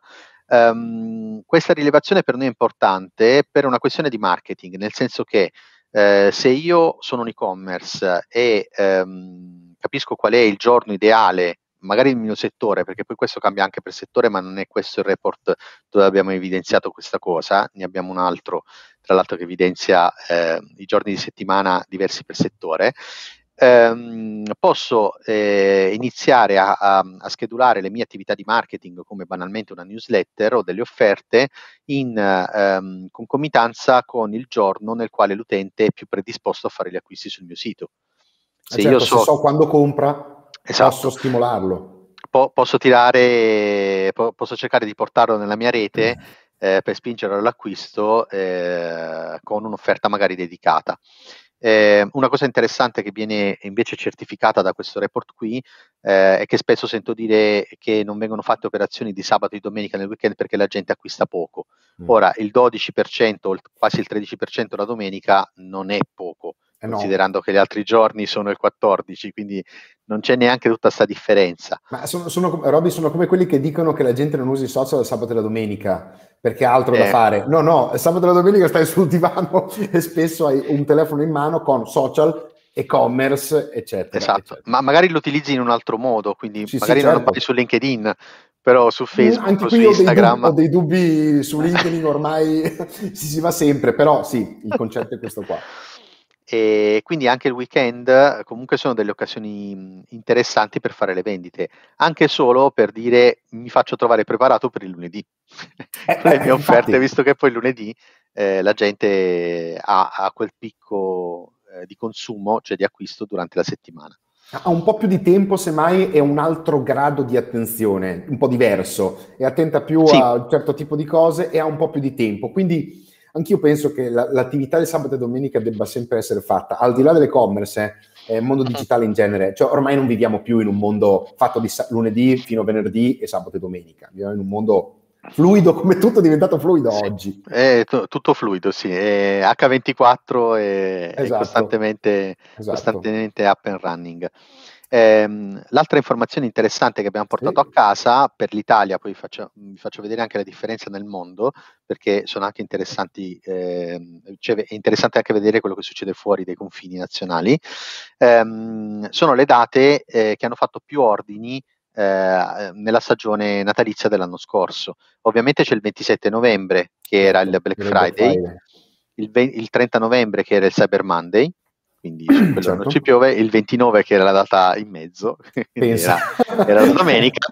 Um, questa rilevazione per noi è importante per una questione di marketing, nel senso che eh, se io sono un e-commerce e ehm, capisco qual è il giorno ideale, magari il mio settore, perché poi questo cambia anche per settore, ma non è questo il report dove abbiamo evidenziato questa cosa, ne abbiamo un altro, tra l'altro che evidenzia eh, i giorni di settimana diversi per settore ehm, posso eh, iniziare a, a, a, schedulare le mie attività di marketing come banalmente una newsletter o delle offerte in ehm, concomitanza con il giorno nel quale l'utente è più predisposto a fare gli acquisti sul mio sito. Se eh, certo, io so, so, quando compra, esatto. posso stimolarlo. Po- posso tirare, po- posso cercare di portarlo nella mia rete. Mm. Eh, per spingere all'acquisto eh, con un'offerta magari dedicata. Eh, una cosa interessante che viene invece certificata da questo report qui eh, è che spesso sento dire che non vengono fatte operazioni di sabato e domenica nel weekend perché la gente acquista poco. Mm. Ora, il 12% quasi il 13% la domenica non è poco eh considerando che gli altri giorni sono il 14, quindi non c'è neanche tutta questa differenza. Ma sono, sono, Robby, sono come quelli che dicono che la gente non usa i social il sabato e la domenica perché ha altro eh. da fare. No, no, il sabato e la domenica stai sul divano e spesso hai un telefono in mano con social e-commerce, eccetera. Esatto, eccetera. ma magari lo utilizzi in un altro modo, quindi sì, magari sì, certo. non parli su LinkedIn, però su eh, Facebook, Anche su Instagram. Ho dei, ho dei dubbi su LinkedIn, ormai si, si va sempre, però sì, il concetto è questo qua e quindi anche il weekend eh, comunque sono delle occasioni interessanti per fare le vendite, anche solo per dire mi faccio trovare preparato per il lunedì, eh, le eh, mie offerte, infatti. visto che poi lunedì eh, la gente ha, ha quel picco eh, di consumo, cioè di acquisto durante la settimana. Ha un po' più di tempo, semmai, e un altro grado di attenzione, un po' diverso, è attenta più sì. a un certo tipo di cose e ha un po' più di tempo, quindi anch'io penso che la, l'attività del sabato e domenica debba sempre essere fatta, al di là dell'e-commerce, eh, mondo digitale in genere, cioè ormai non viviamo più in un mondo fatto di sa- lunedì fino a venerdì e sabato e domenica, viviamo in un mondo fluido come tutto è diventato fluido sì. oggi. È eh, t- tutto fluido, sì, è H24 è, esatto. è costantemente, esatto. costantemente up and running. Ehm, l'altra informazione interessante che abbiamo portato a casa per l'Italia, poi vi faccio, vi faccio vedere anche la differenza nel mondo, perché sono anche interessanti, ehm, cioè è interessante anche vedere quello che succede fuori dai confini nazionali, ehm, sono le date eh, che hanno fatto più ordini eh, nella stagione natalizia dell'anno scorso. Ovviamente c'è il 27 novembre che era il ecco, Black Friday, il, il 30 novembre che era il Cyber Monday, quindi certo. non ci piove, il 29 che era la data in mezzo, era, era la domenica,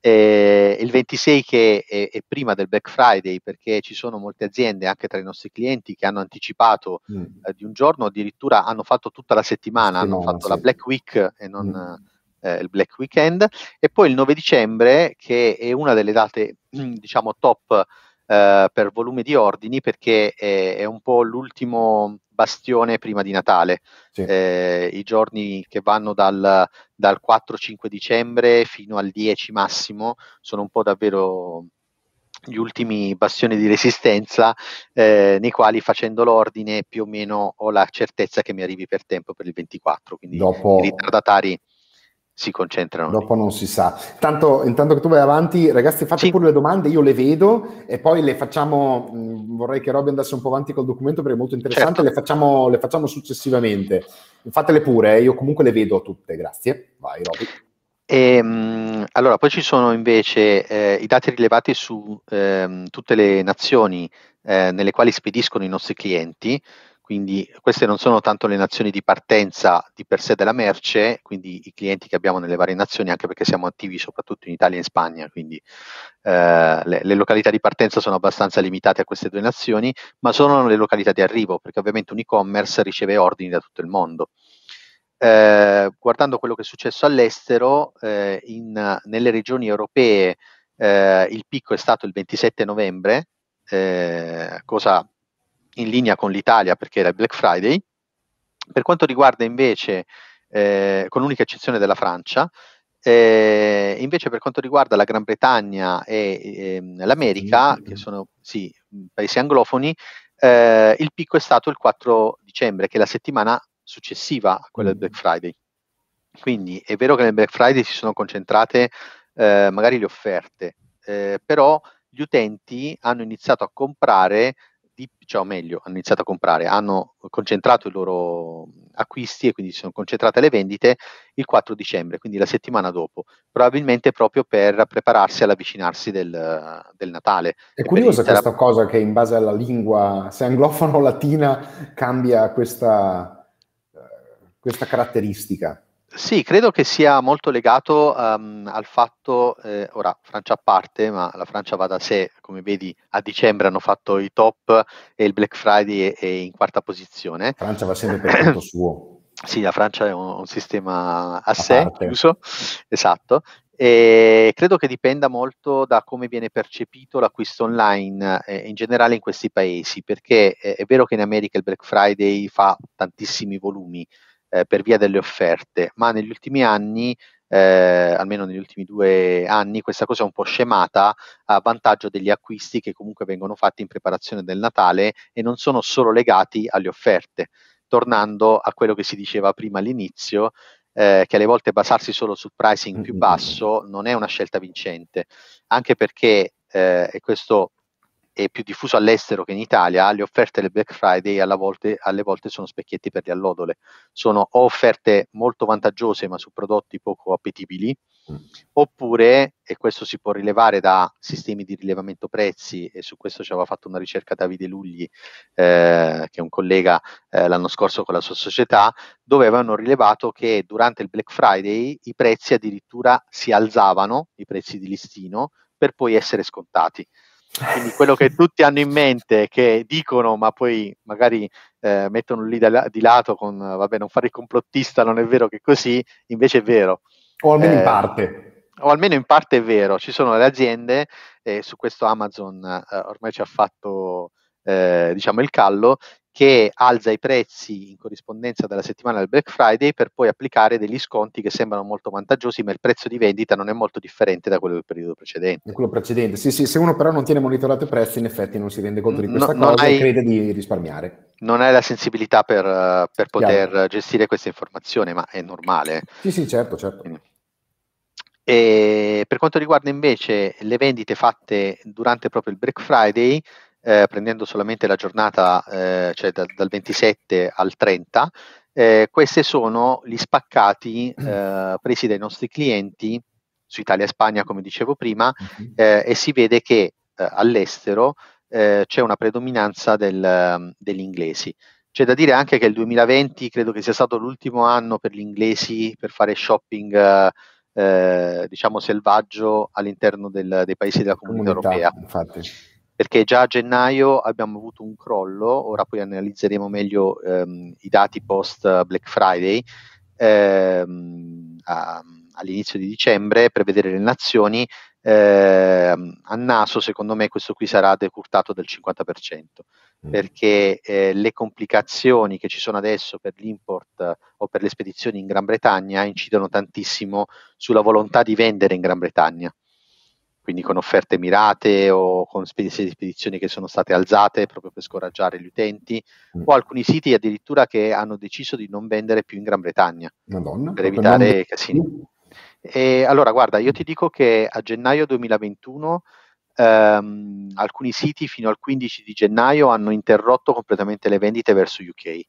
e il 26 che è, è, prima del Black Friday perché ci sono molte aziende anche tra i nostri clienti che hanno anticipato mm. eh, di un giorno, addirittura hanno fatto tutta la settimana, settimana hanno fatto sì. la Black Week e non... Mm. Eh, il Black Weekend e poi il 9 dicembre che è una delle date diciamo top eh, per volume di ordini perché è, è, un po' l'ultimo bastione prima di Natale. Sì. Eh, I giorni che vanno dal, dal 4-5 dicembre fino al 10 massimo sono un po' davvero gli ultimi bastioni di resistenza eh, nei quali facendo l'ordine più o meno ho la certezza che mi arrivi per tempo per il 24 quindi dopo, i ritardatari si concentrano. Dopo lì. non si sa. Tanto, intanto che tu vai avanti, ragazzi, fate sì. pure le domande, io le vedo e poi le facciamo. Mh, mm, vorrei che Robby andasse un po' avanti col documento perché è molto interessante, certo. le, facciamo, le, facciamo, successivamente. Fatele pure, eh, io comunque le vedo tutte, grazie. Vai, Robby. E, ehm, allora, poi ci sono invece eh, i dati rilevati su eh, tutte le nazioni eh, nelle quali spediscono i nostri clienti, quindi queste non sono tanto le nazioni di partenza di per sé della merce, quindi i clienti che abbiamo nelle varie nazioni, anche perché siamo attivi soprattutto in Italia e in Spagna, quindi eh, le, le, località di partenza sono abbastanza limitate a queste due nazioni, ma sono le località di arrivo, perché ovviamente un e-commerce riceve ordini da tutto il mondo. Eh, guardando quello che è successo all'estero, eh, in, nelle regioni europee eh, il picco è stato il 27 novembre, eh, cosa in linea con l'Italia perché era Black Friday. Per quanto riguarda invece, eh, con l'unica eccezione della Francia, eh, invece per quanto riguarda la Gran Bretagna e, e ehm, l'America, che sono sì, paesi anglofoni, eh, il picco è stato il 4 dicembre, che è la settimana successiva a quella del mm. Black Friday. Quindi è vero che nel Black Friday si sono concentrate eh, magari le offerte, eh, però gli utenti hanno iniziato a comprare di, cioè, o meglio, hanno iniziato a comprare, hanno concentrato i loro acquisti e quindi si sono concentrate le vendite il 4 dicembre, quindi la settimana dopo, probabilmente proprio per prepararsi all'avvicinarsi del, del Natale. È curiosa questa cosa che in base alla lingua, se anglofono o latina, cambia questa, eh, questa caratteristica. Sì, credo che sia molto legato um, al fatto, eh, ora Francia a parte, ma la Francia va da sé, come vedi a dicembre hanno fatto i top e il Black Friday è, è in quarta posizione. Francia va sempre per conto suo. Sì, la Francia è un, un sistema a, a sé, chiuso, esatto. E credo che dipenda molto da come viene percepito l'acquisto online eh, in generale in questi paesi, perché è, è vero che in America il Black Friday fa tantissimi volumi, eh, per via delle offerte, ma negli ultimi anni, eh, almeno negli ultimi due anni, questa cosa è un po' scemata a vantaggio degli acquisti che comunque vengono fatti in preparazione del Natale e non sono solo legati alle offerte. Tornando a quello che si diceva prima all'inizio, eh, che alle volte basarsi solo sul pricing mm, più mm, mm, basso non è una scelta vincente, anche perché, eh, e questo è più diffuso all'estero che in Italia, le offerte del Black Friday volte, alle volte sono specchietti per le allodole. Sono o offerte molto vantaggiose ma su prodotti poco appetibili, mm. oppure, e questo si può rilevare da sistemi di rilevamento prezzi, e su questo ci aveva fatto una ricerca Davide Lugli, eh, che è un collega eh, l'anno scorso con la sua società, dove avevano rilevato che durante il Black Friday i prezzi addirittura si alzavano, i prezzi di listino, per poi essere scontati. Quindi quello che tutti hanno in mente, che dicono, ma poi magari eh, mettono lì da, di lato con, vabbè, non fare il complottista, non è vero che così, invece è vero. O almeno eh, in parte. O almeno in parte è vero. Ci sono le aziende, eh, su questo Amazon eh, ormai ci ha fatto eh, diciamo il callo, che alza i prezzi in corrispondenza della settimana del Black Friday per poi applicare degli sconti che sembrano molto vantaggiosi, ma il prezzo di vendita non è molto differente da quello del periodo precedente. Da quello precedente, sì, sì, se uno però non tiene monitorato i prezzi, in effetti non si rende conto di questa no, cosa hai, e crede di risparmiare. Non hai la sensibilità per, per poter Chiaro. gestire questa informazione, ma è normale. Sì, sì, certo, certo. E per quanto riguarda invece le vendite fatte durante proprio il Black Friday, eh, prendendo solamente la giornata, eh, cioè da, dal 27 al 30, eh, questi sono gli spaccati eh, presi dai nostri clienti su Italia e Spagna, come dicevo prima, mhm. eh, e si vede che eh, all'estero c'è una predominanza del, mm, degli inglesi. C'è da dire anche che il 2020 credo che sia stato l'ultimo anno per gli inglesi per fare shopping. Eh, diciamo selvaggio all'interno del, dei paesi della comunità, comunità europea. Infatti perché già a gennaio abbiamo avuto un crollo, ora poi analizzeremo meglio ehm, i dati post Black Friday ehm, a, all'inizio di dicembre per vedere le nazioni, ehm, a naso secondo me questo qui sarà decurtato del 50% mm. perché eh, le complicazioni che ci sono adesso per l'import o per le spedizioni in Gran Bretagna incidono tantissimo sulla volontà di vendere in Gran Bretagna quindi con offerte mirate o con spedizioni che sono state alzate proprio per scoraggiare gli utenti, mm. o alcuni siti addirittura che hanno deciso di non vendere più in Gran Bretagna Madonna, per evitare non... casini. Mm. E allora, guarda, io ti dico che a gennaio 2021 ehm, alcuni siti fino al 15 di gennaio hanno interrotto completamente le vendite verso UK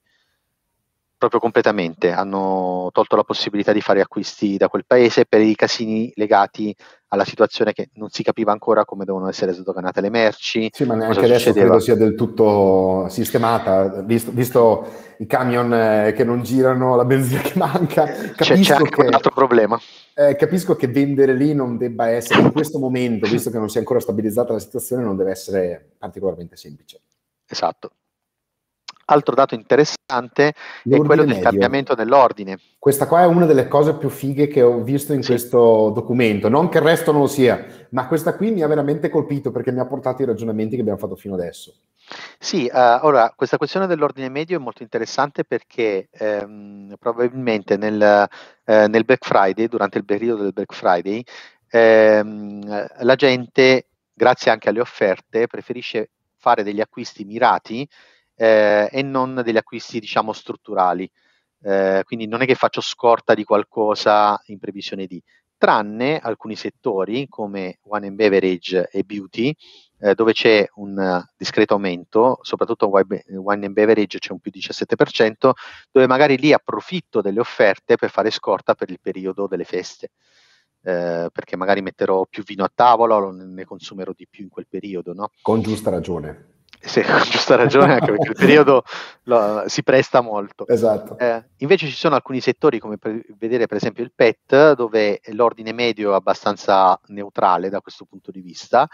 proprio completamente, hanno tolto la possibilità di fare acquisti da quel paese per i casini legati alla situazione che non si capiva ancora come devono essere sdoganate le merci. Sì, ma neanche adesso succedeva. credo sia del tutto sistemata, visto, visto i camion eh, che non girano, la benzina che manca. C'è, c'è anche che, un altro problema. Eh, capisco che vendere lì non debba essere, in questo momento, visto che non si è ancora stabilizzata la situazione, non deve essere particolarmente semplice. Esatto altro dato interessante L'ordine è quello del cambiamento dell'ordine. Questa qua è una delle cose più fighe che ho visto in sì. questo documento, non che il resto non lo sia, ma questa qui mi ha veramente colpito perché mi ha portato i ragionamenti che abbiamo fatto fino adesso. Sì, uh, ora questa questione dell'ordine medio è molto interessante perché ehm, probabilmente nel, eh, nel Black Friday, durante il periodo del Black Friday, ehm, la gente, grazie anche alle offerte, preferisce fare degli acquisti mirati eh, e non degli acquisti diciamo strutturali. Eh, quindi non è che faccio scorta di qualcosa in previsione di, tranne alcuni settori come wine and beverage e beauty, eh, dove c'è un discreto aumento, soprattutto wine and beverage c'è un più 17%, dove magari lì approfitto delle offerte per fare scorta per il periodo delle feste. Eh, perché magari metterò più vino a tavola o ne consumerò di più in quel periodo, no? Con giusta ragione. Sì, con giusta ragione, anche perché il periodo lo, si presta molto. Esatto. Eh, invece ci sono alcuni settori, come per vedere per esempio il PET, dove l'ordine medio è abbastanza neutrale da questo punto di vista,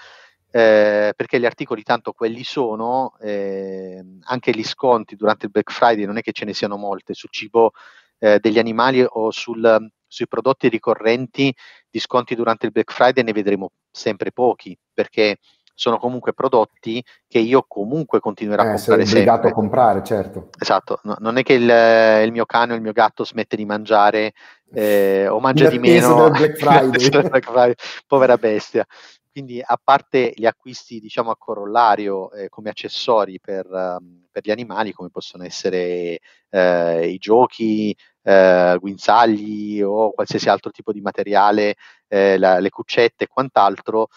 eh, perché gli articoli tanto quelli sono, eh, anche gli sconti durante il Black Friday non è che ce ne siano molte sul cibo eh, degli animali o sul, sui prodotti ricorrenti di sconti durante il Black Friday ne vedremo sempre pochi, perché sono comunque prodotti che io comunque continuerò eh, a comprare sempre. obbligato a comprare, certo. Esatto, no, non è che il, il, mio cane o il mio gatto smette di mangiare eh, o mangia di meno. Black Friday. Povera bestia. Quindi a parte gli acquisti diciamo a corollario eh, come accessori per, ehm, per, gli animali, come possono essere eh, i giochi, eh, guinzagli o qualsiasi altro tipo di materiale, eh, la, le cuccette e quant'altro,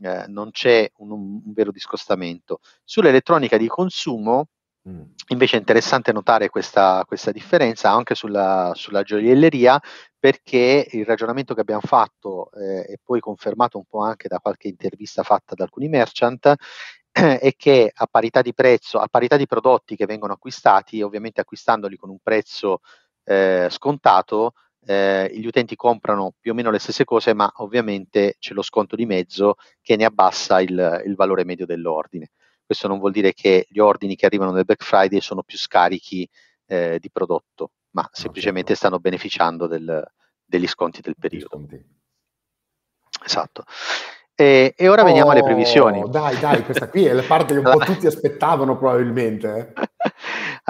eh, non c'è un, un, vero discostamento. Sull'elettronica di consumo mm. invece è interessante notare questa, questa differenza anche sulla, sulla, gioielleria perché il ragionamento che abbiamo fatto eh, e poi confermato un po' anche da qualche intervista fatta da alcuni merchant è che a parità di prezzo, a parità di prodotti che vengono acquistati, ovviamente acquistandoli con un prezzo eh, scontato, eh, gli utenti comprano più o meno le stesse cose, ma ovviamente c'è lo sconto di mezzo che ne abbassa il, il valore medio dell'ordine. Questo non vuol dire che gli ordini che arrivano nel Black Friday sono più scarichi eh, di prodotto, ma certo. semplicemente stanno beneficiando del, degli sconti del periodo. Esatto. E, e ora oh, veniamo alle previsioni. Oh, dai, dai, questa qui è la parte che un po' tutti aspettavano probabilmente. Eh.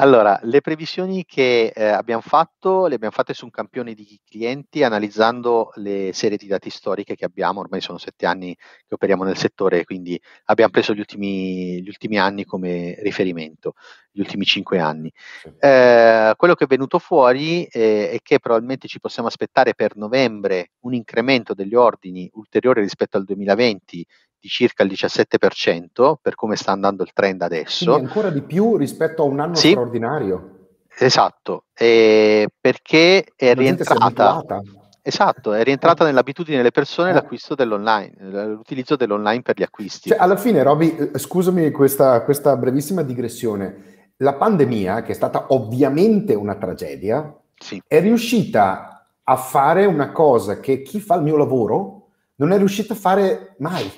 Allora, le previsioni che eh, abbiamo fatto, le abbiamo fatte su un campione di clienti analizzando le serie di dati storiche che abbiamo, ormai sono sette anni che operiamo nel settore, quindi abbiamo preso gli ultimi, gli ultimi anni come riferimento, gli ultimi cinque anni. Eh, quello che è venuto fuori eh, è che probabilmente ci possiamo aspettare per novembre un incremento degli ordini ulteriore rispetto al 2020 di circa il 17% per come sta andando il trend adesso. Quindi ancora di più rispetto a un anno sì, straordinario. Esatto, eh, perché è La rientrata. Esatto, è rientrata nell'abitudine delle persone eh. l'acquisto dell'online, l'utilizzo dell'online per gli acquisti. Cioè, alla fine, Roby, eh, scusami questa, questa brevissima digressione. La pandemia, che è stata ovviamente una tragedia, sì. è riuscita a fare una cosa che chi fa il mio lavoro non è riuscito a fare mai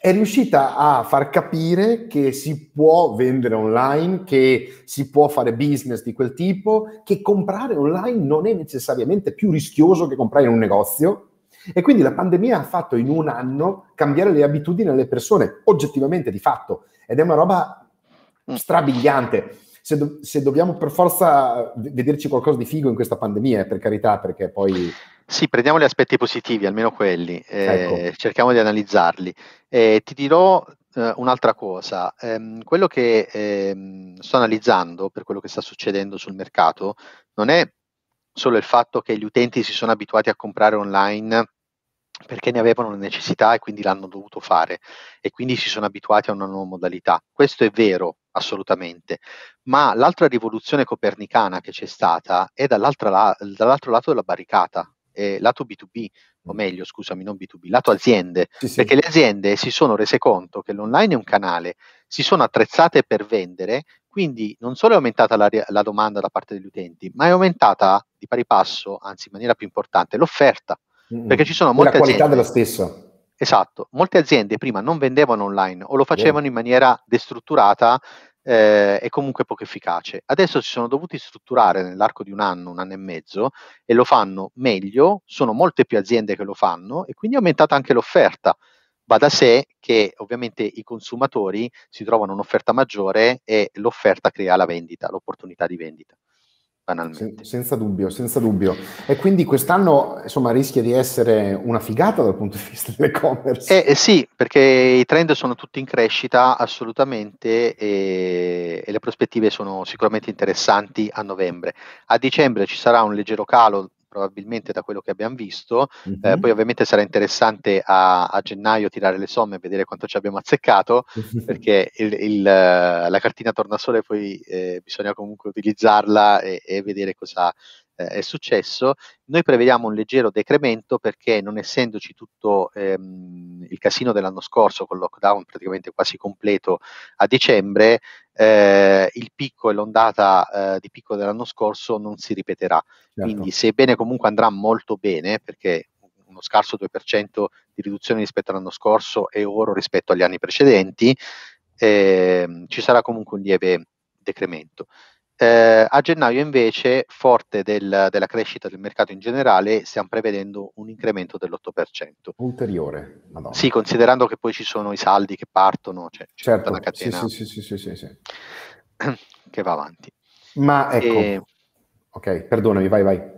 è riuscita a far capire che si può vendere online, che si può fare business di quel tipo, che comprare online non è necessariamente più rischioso che comprare in un negozio. E quindi la pandemia ha fatto in un anno cambiare le abitudini alle persone, oggettivamente di fatto, ed è una roba mm. strabiliante se, do- se, dobbiamo per forza vederci qualcosa di figo in questa pandemia, eh, per carità, perché poi... Sì, prendiamo gli aspetti positivi, almeno quelli, eh, ecco. cerchiamo di analizzarli. ti dirò eh, un'altra cosa, ehm, quello che ehm, sto analizzando per quello che sta succedendo sul mercato non è solo il fatto che gli utenti si sono abituati a comprare online perché ne avevano una necessità e quindi l'hanno dovuto fare e quindi si sono abituati a una nuova modalità. Questo è vero, assolutamente, ma l'altra rivoluzione copernicana che c'è stata è la- dall'altro lato della barricata, eh, lato B2B, o mm. meglio, scusami, non B2B, lato aziende, sì, sì. perché le aziende si sono rese conto che l'online è un canale, si sono attrezzate per vendere, quindi non solo è aumentata la, la domanda da parte degli utenti, ma è aumentata di pari passo, anzi in maniera più importante, l'offerta. Perché ci sono molte La qualità aziende, della stessa. Esatto, molte aziende prima non vendevano online o lo facevano in maniera destrutturata eh, e comunque poco efficace. Adesso si sono dovuti strutturare nell'arco di un anno, un anno e mezzo e lo fanno meglio, sono molte più aziende che lo fanno e quindi è aumentata anche l'offerta. Va da sé che ovviamente i consumatori si trovano un'offerta maggiore e l'offerta crea la vendita, l'opportunità di vendita banalmente. Sen- senza dubbio, senza dubbio. E quindi quest'anno insomma rischia di essere una figata dal punto di vista dell'e-commerce. Eh, eh sì, perché i trend sono tutti in crescita assolutamente e, e le prospettive sono sicuramente interessanti a novembre. A dicembre ci sarà un leggero calo probabilmente da quello che abbiamo visto. Mm-hmm. Eh, poi ovviamente sarà interessante a, a, gennaio tirare le somme e vedere quanto ci abbiamo azzeccato, mm-hmm. perché il, il, la cartina e poi eh, bisogna comunque utilizzarla e, e vedere cosa, eh, è successo, noi prevediamo un leggero decremento perché non essendoci tutto ehm, il casino dell'anno scorso con il lockdown praticamente quasi completo a dicembre, eh, il picco e l'ondata eh, di picco dell'anno scorso non si ripeterà. Certo. Quindi sebbene comunque andrà molto bene perché uno scarso 2% di riduzione rispetto all'anno scorso e oro rispetto agli anni precedenti, ehm, ci sarà comunque un lieve decremento. Eh, a gennaio invece, forte del, della crescita del mercato in generale, stiamo prevedendo un incremento dell'8%. Ulteriore, Madonna. Sì, considerando che poi ci sono i saldi che partono, cioè c'è certo, una catena sì, sì, che va avanti. Ma ecco, e... ok, perdonami, vai, vai.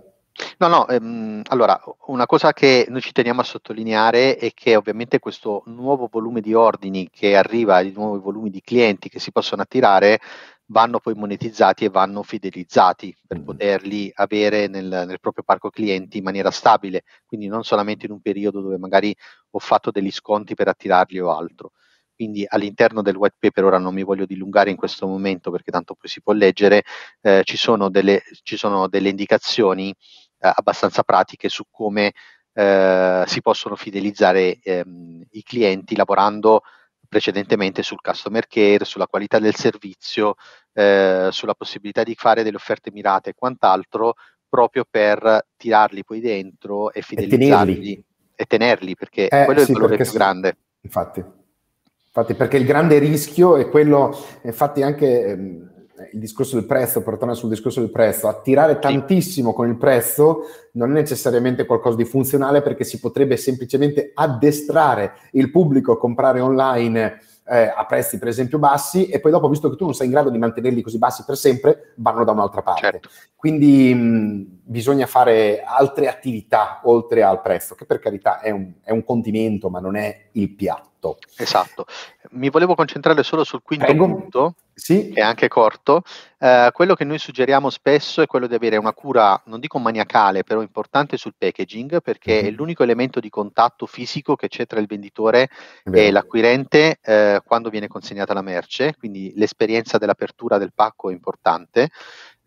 No, no, ehm, allora una cosa che noi ci teniamo a sottolineare è che ovviamente questo nuovo volume di ordini che arriva, i nuovi volumi di clienti che si possono attirare, vanno poi monetizzati e vanno fidelizzati per mm. poterli avere nel, nel, proprio parco clienti in maniera stabile, quindi non solamente in un periodo dove magari ho fatto degli sconti per attirarli o altro. Quindi all'interno del white paper, ora non mi voglio dilungare in questo momento perché tanto poi si può leggere, eh, ci, sono delle, ci, sono delle, indicazioni eh, abbastanza pratiche su come eh, si possono fidelizzare ehm, i clienti lavorando precedentemente sul customer care, sulla qualità del servizio, eh, sulla possibilità di fare delle offerte mirate e quant'altro, proprio per tirarli poi dentro e fidelizzarli e tenerli, e tenerli perché eh, quello sì, è il valore più grande. Infatti. infatti, perché il grande rischio è quello, infatti anche... Ehm, eh, il discorso del prezzo, per tornare sul discorso del prezzo, attirare tantissimo con il prezzo non è necessariamente qualcosa di funzionale perché si potrebbe semplicemente addestrare il pubblico a comprare online eh, a prezzi per esempio bassi e poi dopo, visto che tu non sei in grado di mantenerli così bassi per sempre, vanno da un'altra parte. Certo. Quindi mh, mm, bisogna fare altre attività oltre al prezzo, che per carità è un, è un condimento ma non è il piatto corto. Esatto. esatto, mi volevo concentrare solo sul quinto Prego. punto, sì. che è anche corto. Eh, quello che noi suggeriamo spesso è quello di avere una cura, non dico maniacale, però importante sul packaging, perché mm. è mhm. l'unico elemento di contatto fisico che c'è tra il venditore e l'acquirente eh, quando viene consegnata la merce, quindi l'esperienza dell'apertura del pacco è importante.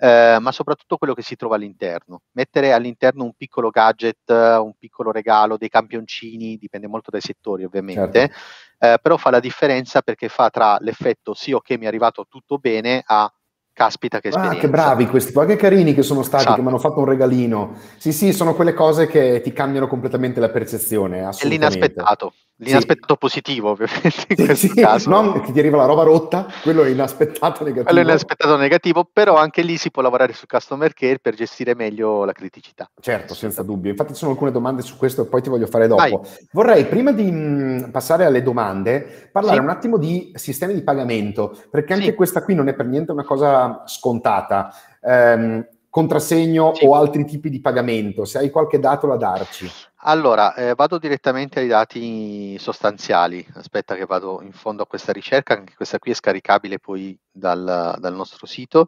Eh, ma soprattutto quello che si trova all'interno. Mettere all'interno un piccolo gadget, un piccolo regalo, dei campioncini, dipende molto dai settori ovviamente, certo. eh, però fa la differenza perché fa tra l'effetto sì ok mi è arrivato tutto bene a caspita che esperienza. Ah, che bravi questi, poi che carini che sono stati, esatto. che mi esatto. hanno fatto un regalino. Sì, sì, sono quelle cose che ti cambiano completamente la percezione, È l'inaspettato, L'inaspettato sì. positivo, ovviamente, in sì, questo sì. caso. Non ti arriva la roba rotta, quello è inaspettato negativo. Quello è inaspettato negativo, però anche lì si può lavorare sul customer care per gestire meglio la criticità. Certo, senza dubbio. Infatti ci sono alcune domande su questo che poi ti voglio fare dopo. Vai. Vorrei, prima di mh, mm, passare alle domande, parlare un attimo di sistemi di pagamento, perché anche questa qui non è per niente una cosa scontata. Ehm, contrassegno o altri tipi di pagamento, se hai qualche dato da darci. Allora, eh, vado direttamente ai dati sostanziali. Aspetta che vado in fondo a questa ricerca, anche questa qui è scaricabile poi dal, dal nostro sito.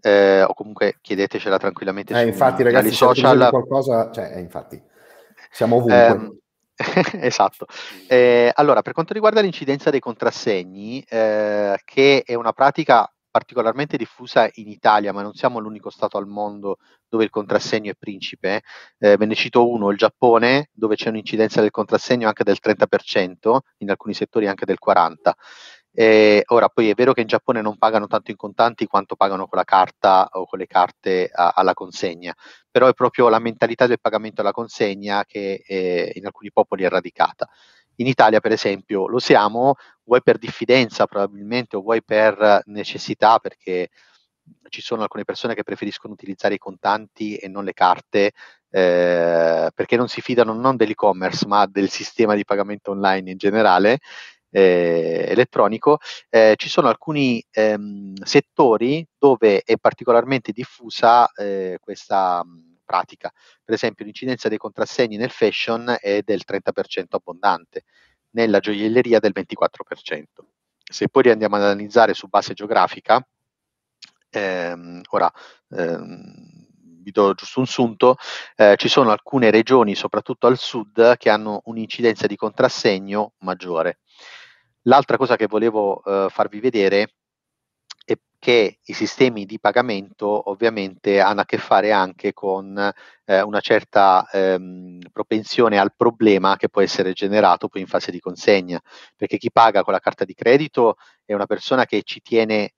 Eh, o comunque chiedetecela tranquillamente eh, infatti, ragazzi, social. Qualcosa, cioè, eh, infatti, siamo ovunque. Ehm, esatto. Eh, allora, per quanto riguarda l'incidenza dei contrassegni, eh, che è una pratica particolarmente diffusa in Italia, ma non siamo l'unico stato al mondo dove il contrassegno è principe. Eh, eh ve ne cito uno, il Giappone, dove c'è un'incidenza del contrassegno anche del 30%, in alcuni settori anche del 40%. Eh, ora, poi è vero che in Giappone non pagano tanto in contanti quanto pagano con la carta o con le carte a, alla consegna, però è proprio la mentalità del pagamento alla consegna che eh, in alcuni popoli è radicata. In Italia, per esempio, lo siamo vuoi per diffidenza probabilmente o vuoi per necessità perché ci sono alcune persone che preferiscono utilizzare i contanti e non le carte eh, perché non si fidano non dell'e-commerce ma del sistema di pagamento online in generale eh, elettronico, eh, ci sono alcuni ehm, settori dove è particolarmente diffusa eh, questa pratica. Per esempio l'incidenza dei contrassegni nel fashion è del 30% abbondante, nella gioielleria del 24%. Se poi andiamo ad analizzare su base geografica, ehm, ora ehm, vi do giusto un sunto, eh, ci sono alcune regioni, soprattutto al sud, che hanno un'incidenza di contrassegno maggiore. L'altra cosa che volevo eh, farvi vedere che i sistemi di pagamento ovviamente hanno a che fare anche con eh, una certa ehm, propensione al problema che può essere generato poi in fase di consegna, perché chi paga con la carta di credito è una persona che ci tiene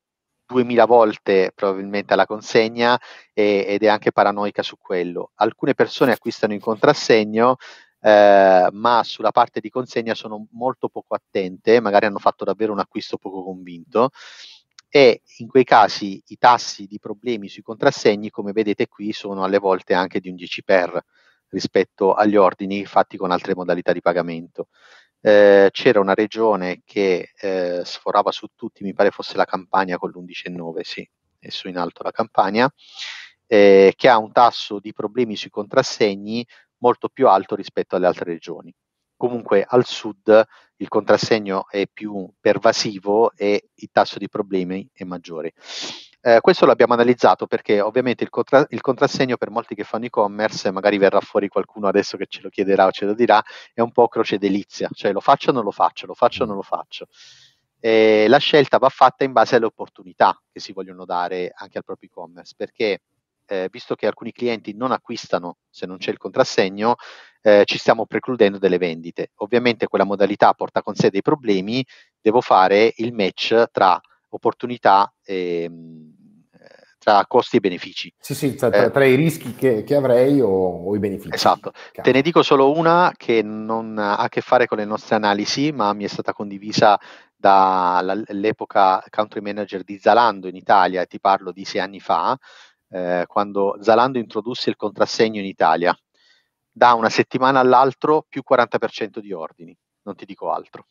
2000 volte probabilmente alla consegna e, ed è anche paranoica su quello. Alcune persone acquistano in contrassegno eh, ma sulla parte di consegna sono molto poco attente, magari hanno fatto davvero un acquisto poco convinto e in quei casi i tassi di problemi sui contrassegni, come vedete qui, sono alle volte anche di un 10 per rispetto agli ordini fatti con altre modalità di pagamento. Eh, c'era una regione che eh, sforava su tutti, mi pare fosse la Campania con l'11,9, sì, e su in alto la Campania, eh, che ha un tasso di problemi sui contrassegni molto più alto rispetto alle altre regioni comunque al sud il contrassegno è più pervasivo e il tasso di problemi è maggiore. Eh, questo l'abbiamo analizzato perché ovviamente il, contra- il, contrassegno per molti che fanno e-commerce, magari verrà fuori qualcuno adesso che ce lo chiederà o ce lo dirà, è un po' croce delizia, cioè lo faccio o non lo faccio, lo faccio o non lo faccio. Eh, la scelta va fatta in base alle opportunità che si vogliono dare anche al proprio e-commerce, perché eh, visto che alcuni clienti non acquistano se non c'è il contrassegno, eh, ci stiamo precludendo delle vendite. Ovviamente quella modalità porta con sé dei problemi, devo fare il match tra opportunità e mm, eh, tra costi e benefici. Sì, sì, tra, tra, eh. tra i rischi che, che avrei o, o, i benefici. Esatto. Te ne dico solo una che non ha a che fare con le nostre analisi, ma mi è stata condivisa dall'epoca country manager di Zalando in Italia, ti parlo di sei anni fa, eh, quando Zalando introdusse il contrassegno in Italia. Da una settimana all'altro più 40% di ordini, non ti dico altro.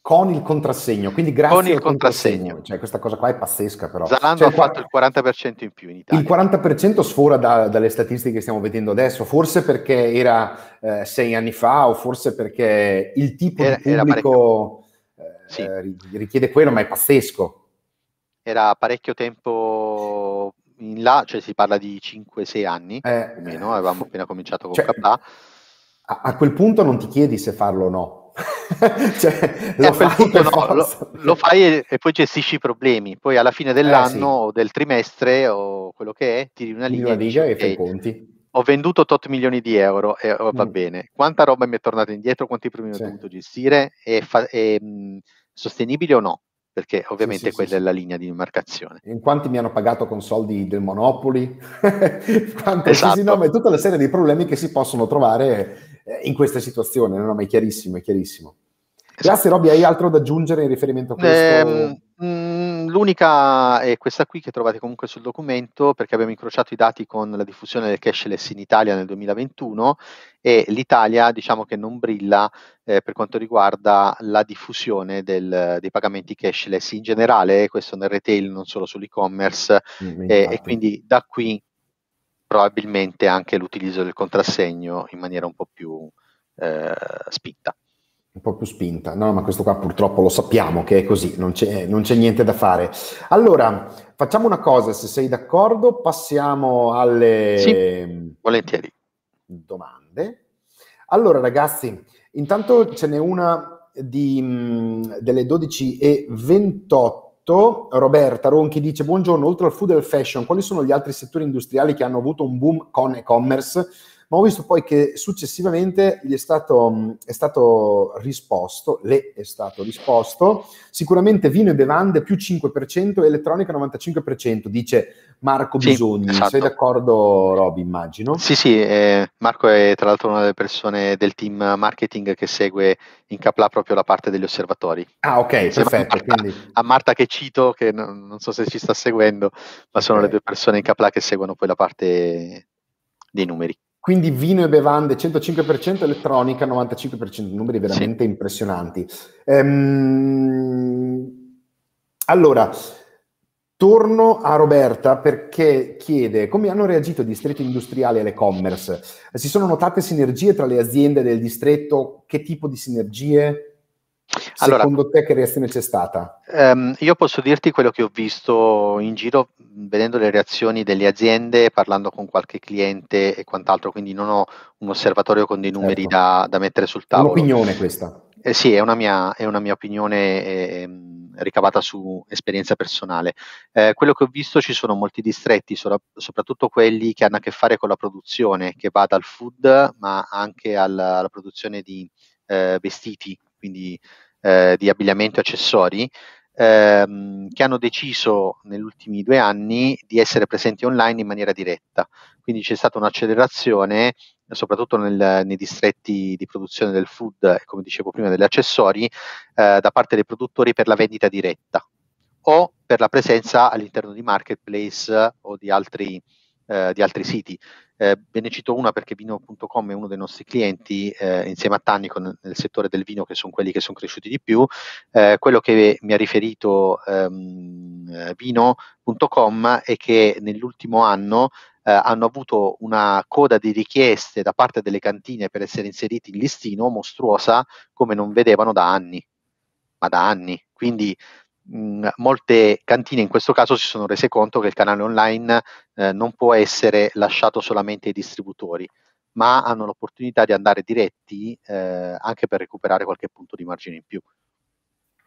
Con il contrassegno, quindi grazie Con il contrassegno. contrassegno. Cioè, questa cosa qua è pazzesca però. Zalando cioè, ha fatto il 40% in più in Italia. Il 40% sfora da, dalle statistiche che stiamo vedendo adesso, forse perché era eh, sei anni fa o forse perché il tipo era, di pubblico eh, richiede quello, ma è pazzesco. Era parecchio tempo in là, cioè si parla di 5-6 anni, eh, meno, eh, avevamo appena cominciato con cioè, Capà. A, a quel punto non ti chiedi se farlo o no, cioè, eh, lo, fai no, lo, lo, fai e, e, poi gestisci i problemi. Poi alla fine dell'anno eh, sì. o del trimestre o quello che è, tiri una linea, una linea e, dici, e fai i conti. Ho venduto tot milioni di euro e oh, va mm. bene. Quanta roba mi è tornata indietro? Quanti problemi sì. ho dovuto gestire? È, fa- è mh, mm, sostenibile o no? perché ovviamente sì, sì, quella sì, è la linea di demarcazione. In quanti mi hanno pagato con soldi del Monopoli, quanti, esatto. no, tutta la serie di problemi che si possono trovare eh, in questa situazione, non è chiarissimo, è chiarissimo. Esatto. Grazie Robby, hai altro da aggiungere in riferimento a questo? Eh, mh, mm, l'unica è questa qui che trovate comunque sul documento perché abbiamo incrociato i dati con la diffusione del cashless in Italia nel 2021 e l'Italia diciamo che non brilla eh, per quanto riguarda la diffusione del, dei pagamenti cashless in generale, questo nel retail, non solo sull'e-commerce mm, eh, e quindi da qui probabilmente anche l'utilizzo del contrassegno in maniera un po' più eh, spinta un po' più spinta. No, ma questo qua purtroppo lo sappiamo che è così, non c'è, non c'è, niente da fare. Allora, facciamo una cosa, se sei d'accordo, passiamo alle sì, volentieri. domande. Allora ragazzi, intanto ce n'è una di, mm, delle 12 e 28. Roberta Ronchi dice buongiorno, oltre al food e al fashion, quali sono gli altri settori industriali che hanno avuto un boom con e-commerce? ma ho visto poi che successivamente gli è stato, è stato risposto, le è stato risposto, sicuramente vino e bevande più 5%, e elettronica 95%, dice Marco sì, Bisogni. Esatto. Sei d'accordo Roby, immagino? Sì, sì, eh, Marco è tra l'altro una delle persone del team marketing che segue in Capla proprio la parte degli osservatori. Ah, ok, Insieme perfetto. A Marta, quindi... a Marta, che cito, che non, non, so se ci sta seguendo, ma sono okay. le due persone in Capla che seguono poi la parte dei numeri. Quindi vino e bevande 105%, elettronica 95%, numeri veramente sì. impressionanti. Ehm, allora, torno a Roberta perché chiede come hanno reagito i distretti industriali all'e-commerce. Si sono notate sinergie tra le aziende del distretto? Che tipo di sinergie? Allora, Secondo te che reazione c'è stata? Ehm, io posso dirti quello che ho visto in giro vedendo le reazioni delle aziende, parlando con qualche cliente e quant'altro, quindi non ho un osservatorio con dei numeri certo. da, da, mettere sul tavolo. Un'opinione questa? Eh, sì, è una mia, è una mia opinione eh, ricavata su esperienza personale. Eh, quello che ho visto ci sono molti distretti, so- soprattutto quelli che hanno a che fare con la produzione, che va dal food ma anche alla, alla produzione di eh, vestiti quindi eh, di abbigliamento e accessori, ehm, che hanno deciso negli ultimi due anni di essere presenti online in maniera diretta. Quindi c'è stata un'accelerazione soprattutto nel, nei distretti di produzione del food eh, come dicevo prima degli accessori eh, da parte dei produttori per la vendita diretta o per la presenza all'interno di marketplace o di altri, eh, di altri siti. Eh, ve ne cito una perché vino.com è uno dei nostri clienti eh, insieme a Tannico nel settore del vino che sono quelli che sono cresciuti di più. Eh, quello che mi ha riferito ehm, vino.com è che nell'ultimo anno eh, hanno avuto una coda di richieste da parte delle cantine per essere inseriti in listino mostruosa come non vedevano da anni, ma da anni. Quindi Mm, molte cantine in questo caso si sono rese conto che il canale online eh, non può essere lasciato solamente ai distributori, ma hanno l'opportunità di andare diretti eh, anche per recuperare qualche punto di margine in più.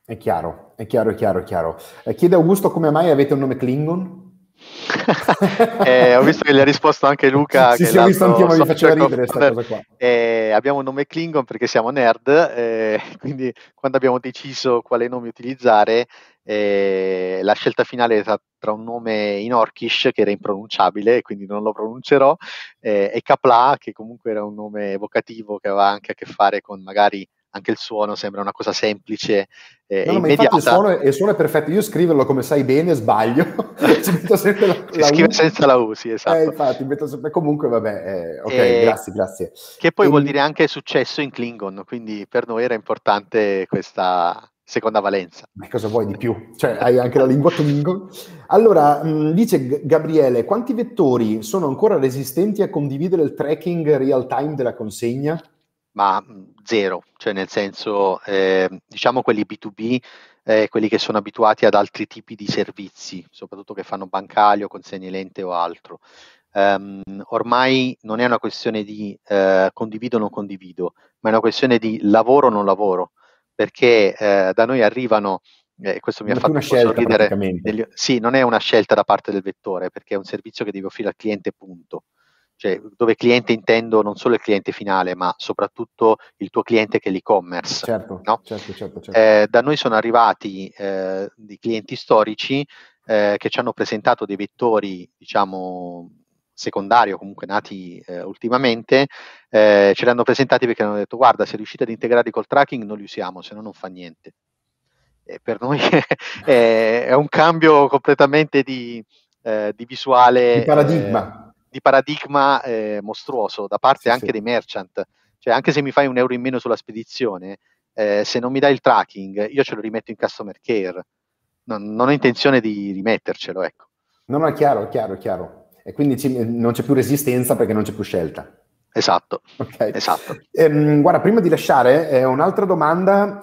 È chiaro, è chiaro, è chiaro, è chiaro. Eh, chiede Augusto come mai avete un nome Klingon? eh, ho visto che gli ha risposto anche Luca. Sì, che sì, ho visto anch'io, ma mi faceva certo ridere questa cosa qua. Eh, abbiamo un nome Klingon perché siamo nerd, eh, quindi quando abbiamo deciso quale nome utilizzare, eh, la scelta finale è stata tra un nome in Orkish che era impronunciabile, quindi non lo pronuncerò, eh, e Kapla, che comunque era un nome evocativo che aveva anche a che fare con magari anche il suono sembra una cosa semplice eh, no, no, immediata. Il suono, è, il suono, è, perfetto, io scriverlo come sai bene sbaglio, ci metto sempre la, la scrive U. senza la U, sì, esatto. Eh, infatti, metto sempre, comunque vabbè, eh, ok, e... Eh, grazie, grazie. Che poi e... vuol ehm, dire anche successo in Klingon, quindi per noi era importante questa seconda valenza. Ma cosa vuoi di più? Cioè, hai anche la lingua Klingon. Allora, mh, mm, dice Gabriele, quanti vettori sono ancora resistenti a condividere il tracking real time della consegna? Ma mhmm, zero, cioè nel senso, eh, diciamo quelli B2B, eh, quelli che sono abituati ad altri tipi di servizi, soprattutto che fanno bancali o consegne lente o altro. Um, ormai non è una questione di eh, condivido o non condivido, ma è una questione di lavoro o non lavoro, perché eh, da noi arrivano, eh, questo mi non ha fatto sorridere, degli, sì, non è una scelta da parte del vettore, perché è un servizio che devi offrire al cliente, punto cioè dove cliente intendo non solo il cliente finale, ma soprattutto il tuo cliente che è l'e-commerce. Certo, no? certo, certo, certo. Eh, da noi sono arrivati eh, dei clienti storici eh, che ci hanno presentato dei vettori, diciamo, secondari o comunque nati eh, ultimamente, eh, ce li hanno presentati perché hanno detto guarda, se riuscite ad integrare col tracking non li usiamo, se no non fa niente. E per noi è un cambio completamente di, eh, di visuale. Di paradigma di paradigma eh, mostruoso da parte sì, anche sì. dei merchant. Cioè, anche se mi fai un euro in meno sulla spedizione, eh, se non mi dai il tracking, io ce lo rimetto in customer care. Non, non ho intenzione di rimettercelo, ecco. No, no, è chiaro, è chiaro, è chiaro. E quindi ci, non c'è più resistenza perché non c'è più scelta. Esatto. Okay. esatto. Ehm, guarda, prima di lasciare, eh, un'altra domanda,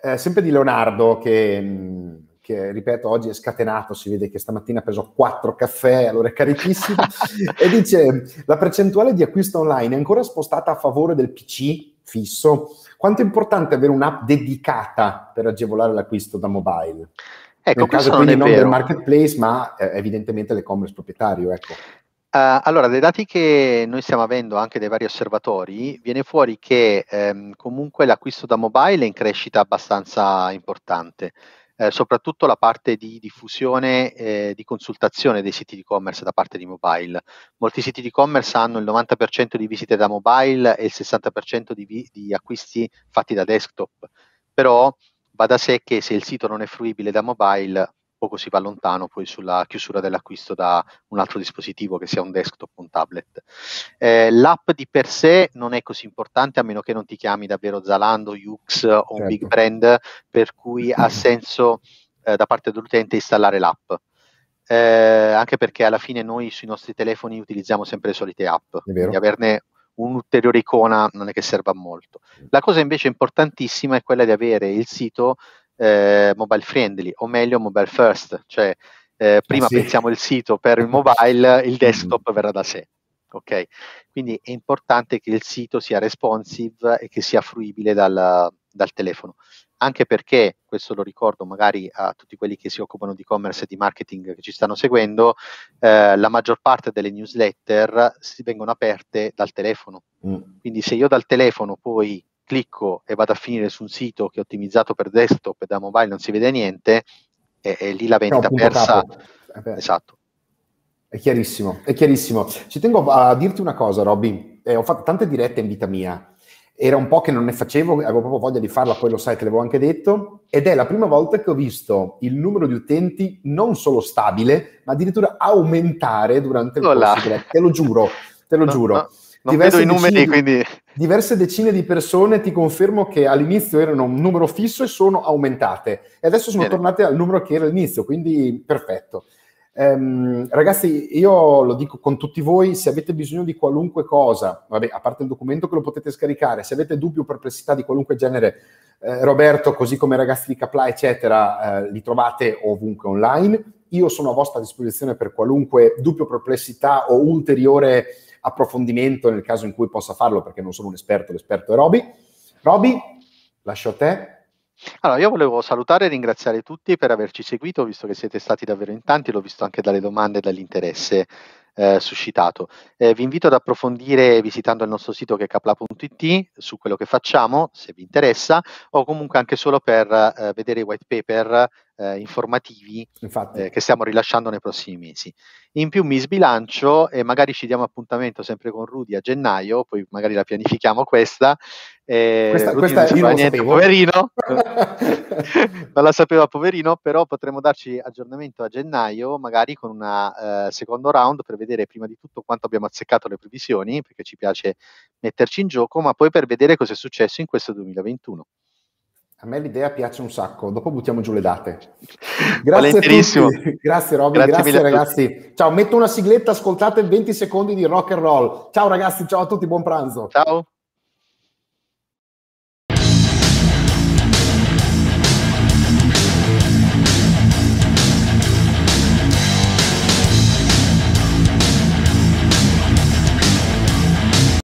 eh, sempre di Leonardo, che mh, mm, che ripeto oggi è scatenato, si vede che stamattina ha preso 4 caffè, allora è carichissimo, e dice la percentuale di acquisto online è ancora spostata a favore del PC fisso, quanto è importante avere un'app dedicata per agevolare l'acquisto da mobile? Ecco, Nel caso quindi non, non del marketplace, ma eh, evidentemente l'e-commerce proprietario, ecco. Uh, allora, dai dati che noi stiamo avendo anche dai vari osservatori, viene fuori che ehm, comunque l'acquisto da mobile è in crescita abbastanza importante eh, soprattutto la parte di diffusione e eh, di consultazione dei siti di e-commerce da parte di mobile. Molti siti di e-commerce hanno il 90% di visite da mobile e il 60% di, vi- di acquisti fatti da desktop, però va da sé che se il sito non è fruibile da mobile poco si va lontano poi sulla chiusura dell'acquisto da un altro dispositivo che sia un desktop o un tablet. Eh, l'app di per sé non è così importante a meno che non ti chiami davvero Zalando, Ux o certo. un big certo. brand per cui ha senso eh, da parte dell'utente installare l'app. Eh, anche perché alla fine noi sui nostri telefoni utilizziamo sempre le solite app, Di averne un'ulteriore icona non è che serva molto. La cosa invece importantissima è quella di avere il sito eh, mobile friendly, o meglio mobile first, cioè eh, eh, prima sì. pensiamo il sito per il mobile, il mm. desktop verrà da sé. Okay? Quindi è importante che il sito sia responsive e che sia fruibile dal, dal telefono anche perché, questo lo ricordo magari a tutti quelli che si occupano di e-commerce e di marketing che ci stanno seguendo, eh, la maggior parte delle newsletter si vengono aperte dal telefono. Mm. Quindi se io dal telefono poi clicco e vado a finire su un sito che è ottimizzato per desktop e da mobile non si vede niente, e, e lì la vendita no, persa. Esatto. È chiarissimo, è chiarissimo. Ci tengo a dirti una cosa, Robby. Eh, ho fatto tante dirette in vita mia. Era un po' che non ne facevo, avevo proprio voglia di farla, poi lo sai, te l'avevo anche detto. Ed è la prima volta che ho visto il numero di utenti non solo stabile, ma addirittura aumentare durante il corso. Te lo giuro, te lo no, giuro. No, non vedo i numeri, decine... quindi diverse decine di persone, ti confermo che all'inizio erano un numero fisso e sono aumentate e adesso sono Bene. tornate al numero che era all'inizio, quindi perfetto. Um, ragazzi, io lo dico con tutti voi, se avete bisogno di qualunque cosa, vabbè, a parte il documento che lo potete scaricare, se avete dubbi o perplessità di qualunque genere, eh, Roberto, così come ragazzi di Capla, eccetera, eh, li trovate ovunque online. Io sono a vostra disposizione per qualunque dubbio, perplessità o ulteriore approfondimento nel caso in cui possa farlo, perché non sono un esperto, l'esperto è Roby. Roby, lascio a te. Allora, io volevo salutare e ringraziare tutti per averci seguito, visto che siete stati davvero in tanti, l'ho visto anche dalle domande e dall'interesse eh, suscitato. Eh, vi invito ad approfondire visitando il nostro sito che è capla.it su quello che facciamo, se vi interessa, o comunque anche solo per eh, vedere i white paper eh, informativi eh, che stiamo rilasciando nei prossimi mesi. In più mi sbilancio e magari ci diamo appuntamento sempre con Rudy a gennaio, poi magari la pianifichiamo questa. Eh, questa, questa non sapeva niente, sapevo. poverino, non la sapeva poverino, però potremmo darci aggiornamento a gennaio, magari con un eh, secondo round per vedere prima di tutto quanto abbiamo azzeccato le previsioni, perché ci piace metterci in gioco, ma poi per vedere cosa è successo in questo 2021. A me l'idea piace un sacco, dopo buttiamo giù le date. Grazie a tutti. grazie Robin, grazie, grazie ragazzi. Ciao, metto una sigletta, ascoltate 20 secondi di rock and roll. Ciao ragazzi, ciao a tutti, buon pranzo. Ciao.